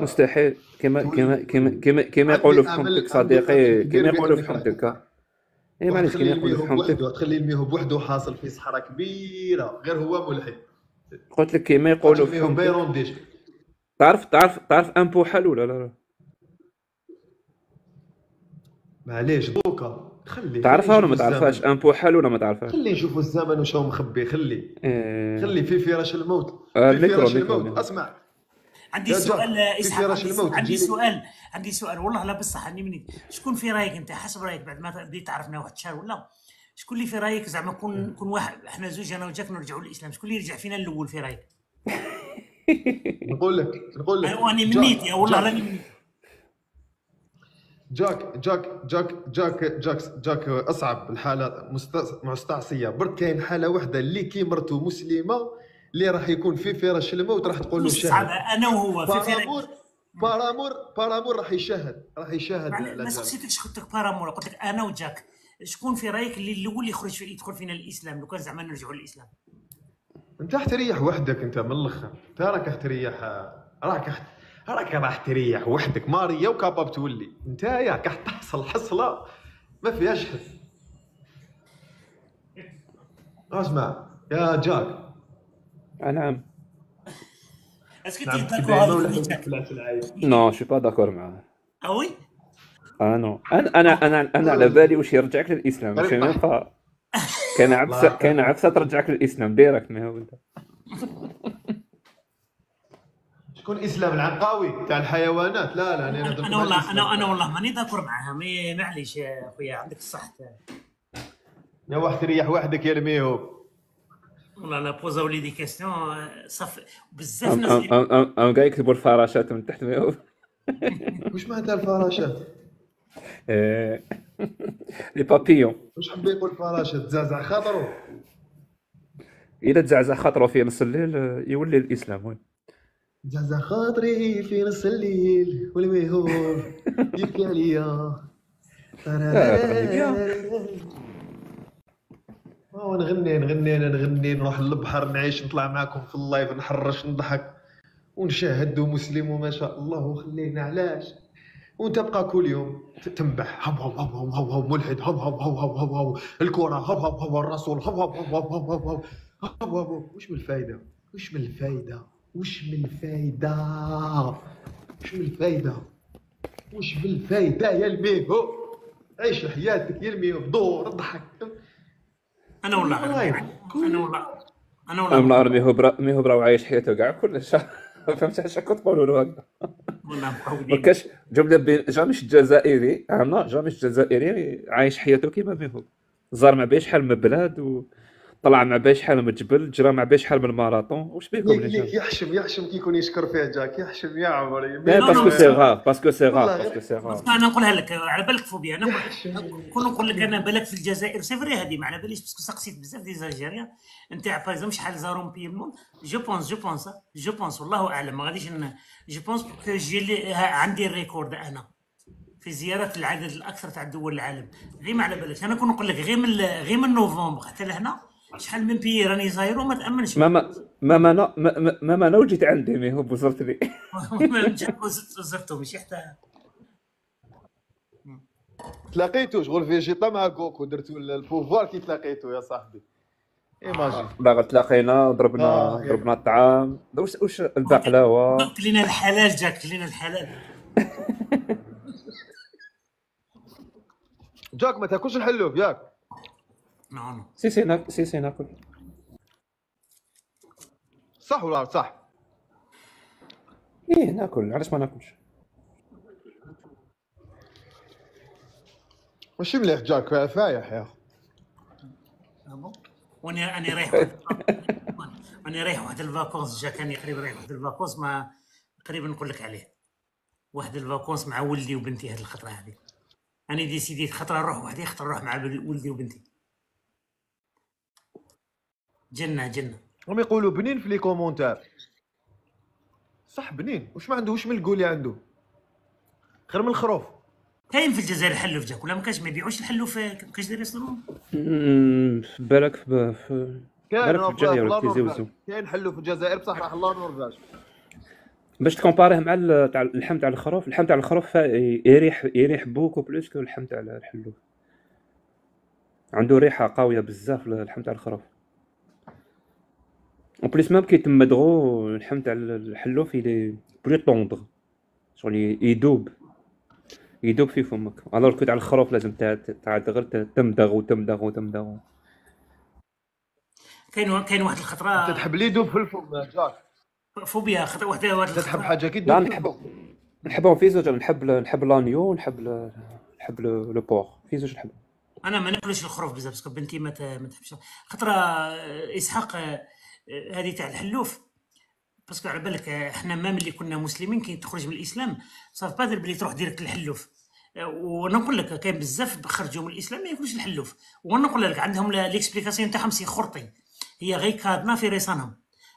مستحيل كما كما كما كما كما يقولوا في حمتك صديقي كما يقولوا في حمتك اي معليش كما يقولوا في حمتك تخلي الميهو بوحدو حاصل في صحراء كبيره غير هو ملحد قلت لك كما يقولوا في حمتك تعرف تعرف تعرف ان بوحل ولا لا معليش بوكا خلي تعرفها ولا ما تعرفهاش ان بوحل ولا ما تعرفهاش خلي نشوفوا الزمن وشو مخبي خلي إيه. خلي في فراش الموت آه، في فراش الموت اسمع عندي سؤال اسحاق عندي, سؤال. عندي سؤال عندي سؤال والله لا بصح اني مني شكون في رايك انت حسب رايك بعد ما بديت تعرفنا واحد الشهر ولا شكون اللي في رايك زعما كون كون واحد احنا زوج انا وجاك نرجعوا للاسلام شكون اللي يرجع فينا الاول في رايك نقول لك نقول لك راني يا والله راني جاك جاك جاك جاك جاك جاك اصعب الحاله مستعصيه برك كاين حاله واحده اللي كي مرته مسلمه اللي راح يكون في فراش الموت راح تقول له شاهد انا وهو في فراش بارامور بارامور راح يشاهد راح يشاهد ما سقسيتكش قلت لك بارامور قلت لك انا وجاك شكون في رايك اللي الاول يخرج في يدخل فينا الاسلام لو كان زعما نرجعوا للاسلام انت راح تريح وحدك انت من الاخر انت راك راح تريح راك راك راح تريح وحدك ماريا وكاباب تولي انت يا راح تحصل حصله ما فيهاش حس اسمع يا جاك نعم اسكو تي داكور نو شو با داكور معاه اه وي اه نو انا انا انا انا على بالي واش يرجعك للاسلام ماشي ميم كان عفسه كان عفسه ترجعك للاسلام ديرك ما هو انت شكون اسلام العنقاوي تاع الحيوانات لا لا انا انا والله انا انا والله ماني داكور معاها مي معليش يا خويا عندك الصح يا واحد ريح وحدك يا الميهوب والله لا بوزاولي دي كيستيون صافي بزاف ناس ام كاع يكتبوا الفراشات من تحت ميو واش معناتها الفراشات؟ لي بابيون واش حب يقول الفراشات زعزع خاطرو إذا تزعزع خاطرو في نص الليل يولي الاسلام وين زعزع خاطري في نص الليل والميهور يبكي عليا ونغني نغني انا نغني نروح للبحر نعيش نطلع معكم في اللايف نحرش نضحك ونشاهد مسلم وما شاء الله وخلينا علاش وانت بقى كل يوم تنبح هب هب هب هب هب ملحد هب هب هب هب هب هب الكره هب هب هب الرسول هب هب هب هب هب هب هب هب وش من الفائده وش من الفائده وش من الفائده وش من الفائده وش الفايدة يا الميهو عيش حياتك يا الميهو دور ضحك انا ولا عربي انا ولا انا ولا انا العربي هو برا مي هو برا وعايش حياته كاع كلش فهمت علاش كنت كتقولوا له هكا ما كاش جمله بين جاميش الجزائري عندنا جاميش الجزائري عايش حياته كيما بيهم زار ما بيش شحال من بلاد و طلع مع باي شحال من الجبل جرى مع باي شحال من الماراطون واش بيكم يحشم يحشم كي يكون يشكر فيه جاك يحشم يا عمري باسكو سي غاف باسكو سي غاف باسكو سي غاف انا نقولها لك على بالك فوبيا انا كون نقول لك انا بالك في الجزائر سي فري هذه ما على باليش باسكو سقسيت بزاف ديال الجزائريا نتاع باغ شحال زاروا بيمون جو بونس جو بونس جو بونس والله اعلم ما غاديش جو بونس عندي الريكورد انا في زيارات العدد الاكثر تاع دول العالم غير ما على بالك انا كون نقول لك غير من غير من نوفمبر حتى لهنا شحال من بي راني صاير وما تامنش ماما ماما نا... ماما انا وجيت عندي مي هو وصلت لي وصلته ماشي حتى تلاقيتو شغل فيجيتا مع كوكو درتو البوفوار كي تلاقيتو يا صاحبي ايماجين آه، باغا تلاقينا ضربنا آه ضربنا الطعام واش واش البقلاوه كلينا الحلال جاك كلينا الحلال جاك ما تاكلش الحلوف ياك سي سي ناكل سي سي ناكل صح ولا صح ايه ناكل علاش ما ناكلش ماشي مليح جاك فايح يا اخي وانا انا رايح انا رايح واحد الفاكونس جا كان قريب رايح واحد الفاكونس ما قريب نقول لك عليه واحد الفاكونس مع ولدي وبنتي هذه الخطره هذه انا ديسيديت خطره نروح وحدي خطره نروح مع ولدي وبنتي جنه جنه هم يقولوا بنين في لي كومونتير صح بنين واش ما عندهوش من القول عنده غير من الخروف كاين في الجزائر الحلوف جاك ولا ما كانش ما يبيعوش الحلوف ما كانش داير يصنعوه في بالك في كاين في الجزائر كاين حلوف في الجزائر بصح راح الله نور باش باش تكومباريه مع تاع اللحم تاع الخروف اللحم تاع الخروف يريح يريح بوكو بلوس كو اللحم تاع الحلوف عنده ريحه قويه بزاف اللحم تاع الخروف اون بليس مام كي تما دغو اللحم تاع الحلوف الي بلي طوندغ شغل يدوب يدوب في فمك الوغ كو تاع الخروف لازم تعاد غير تمدغ وتمدغ وتمدغ كاين كاين واحد الخطره انت تحب لي يدوب في الفم جاك فوبيا خطره واحد واحد تحب حاجه كي لا نحب نحبهم في زوج نحب نحب لانيو ونحب نحب لو بور في زوج نحب انا ما ناكلش الخروف بزاف باسكو بنتي ما ما تحبش خطره اسحاق آه، هذه تاع الحلوف باسكو على بالك آه، حنا ما ملي كنا مسلمين كي تخرج من الاسلام صافي بادر بلي تروح ديرك للحلوف آه، وانا نقول لك كاين بزاف خرجوا من الاسلام ما ياكلوش الحلوف وانا نقول لك عندهم ليكسبليكاسيون تاعهم سي خرطي هي غير كادنا في ريسانهم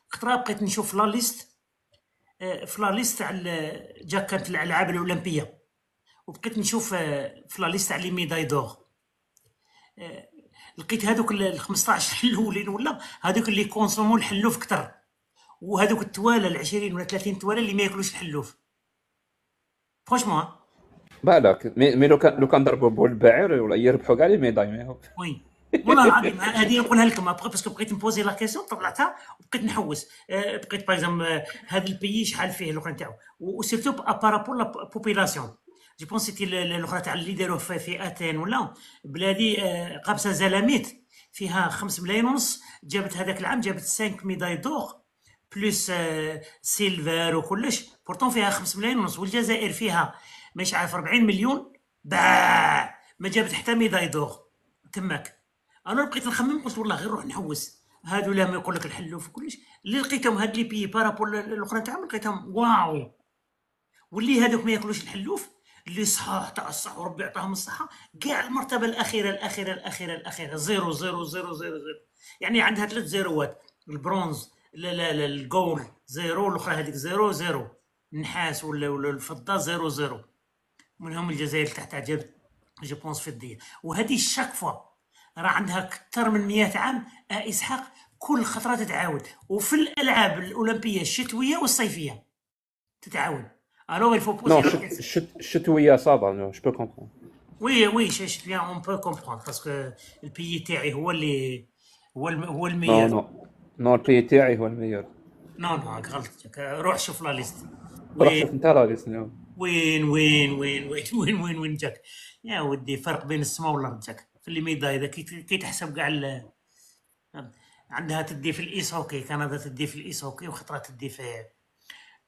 خطره بقيت نشوف لا ليست في لا ليست تاع جاكات كانت الالعاب الاولمبيه وبقيت نشوف في لا ليست تاع لي ميداي دور لقيت هذوك ال 15 حلولين ولا هذوك اللي كونسومو الحلوف كثر وهذوك التواله ال 20 ولا 30 تواله اللي ما ياكلوش الحلوف فرونشمون بالك مي مي لو كان لو كان ضربوا بول البعير ولا يربحوا كاع لي ميداي وي والله العظيم هذه نقولها لكم ابخي باسكو بقيت نبوزي لا كيسيون طلعتها وبقيت نحوس بقيت باغ اكزومبل هذا البيي شحال فيه لوكان تاعو وسيرتو ابارابور لا بوبيلاسيون جي بونسيتي الاخرى تاع اللي داروه في اتين ولا بلادي آه، قابسه زلاميت فيها 5 ملايين ونص جابت هذاك العام جابت 5 ميداي دور بلوس سيلفر وكلش بورتون فيها 5 ملايين ونص والجزائر فيها مش عارف 40 مليون با ما جابت حتى ميداي دور تماك انا بقيت نخمم قلت والله غير نروح نحوس هادو لا ما يقول لك الحلوف وكلش اللي لقيتهم هاد لي بي بارابول الاخرى تاعهم لقيتهم واو واللي هادوك ما ياكلوش الحلوف اللي صحاح تاع الصح وربي عطاهم الصحه كاع المرتبه الاخيره الاخيره الاخيره الاخيره زيرو زيرو زيرو زيرو زيرو يعني عندها ثلاث زيروات البرونز لا لا لا الجول زيرو الاخرى هذيك زيرو زيرو النحاس ولا ولا الفضه زيرو زيرو منهم الجزائر تحت جابت جو بونس فضيه وهذه شاك فوا راه عندها اكثر من 100 عام آه، اسحاق كل خطره تتعاود وفي الالعاب الاولمبيه الشتويه والصيفيه تتعاود Alors il faut poser non, la je, question. Je, je, oui, à ça, je peux comprendre. Oui, oui, je, je, bien, on peut comprendre parce que le pays تاعي هو اللي هو هو الميور. Non, non, non, le pays est le meilleur. Non, non, غلطتك روح شوف لا ليست. روح شوف انت لا ليست. وين وين وين وين وين وين وين جاك يا ودي فرق بين السماء والارض جاك في اللي ميدا اذا كي تحسب كاع عندها تدي في الايس هوكي كندا تدي في الايس هوكي وخطره تدي في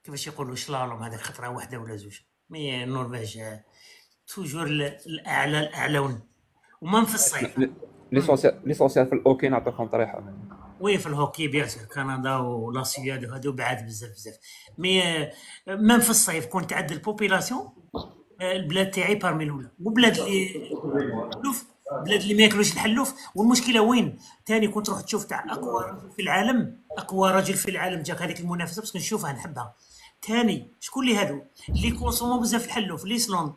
كيفاش يقولوا شلالوم هذه خطره واحده ولا زوج مي النرويج آه، توجور الاعلى الاعلون ومام في الصيف ليسونسيال في الاوكي نعطيكم طريحه وي في الهوكي بيان كندا ولا سياد هادو بعاد بزاف بزاف مي آه، مام في الصيف كون تعدل البوبيلاسيون آه، البلاد تاعي بارمي الاولى وبلاد اللي الحلوف بلاد اللي ما ياكلوش الحلوف والمشكله وين ثاني كون تروح تشوف تاع اقوى في العالم اقوى رجل في العالم جاك هذيك المنافسه باسكو نشوفها نحبها ثاني شكون اللي هادو اللي كونسومو بزاف الحلوف لي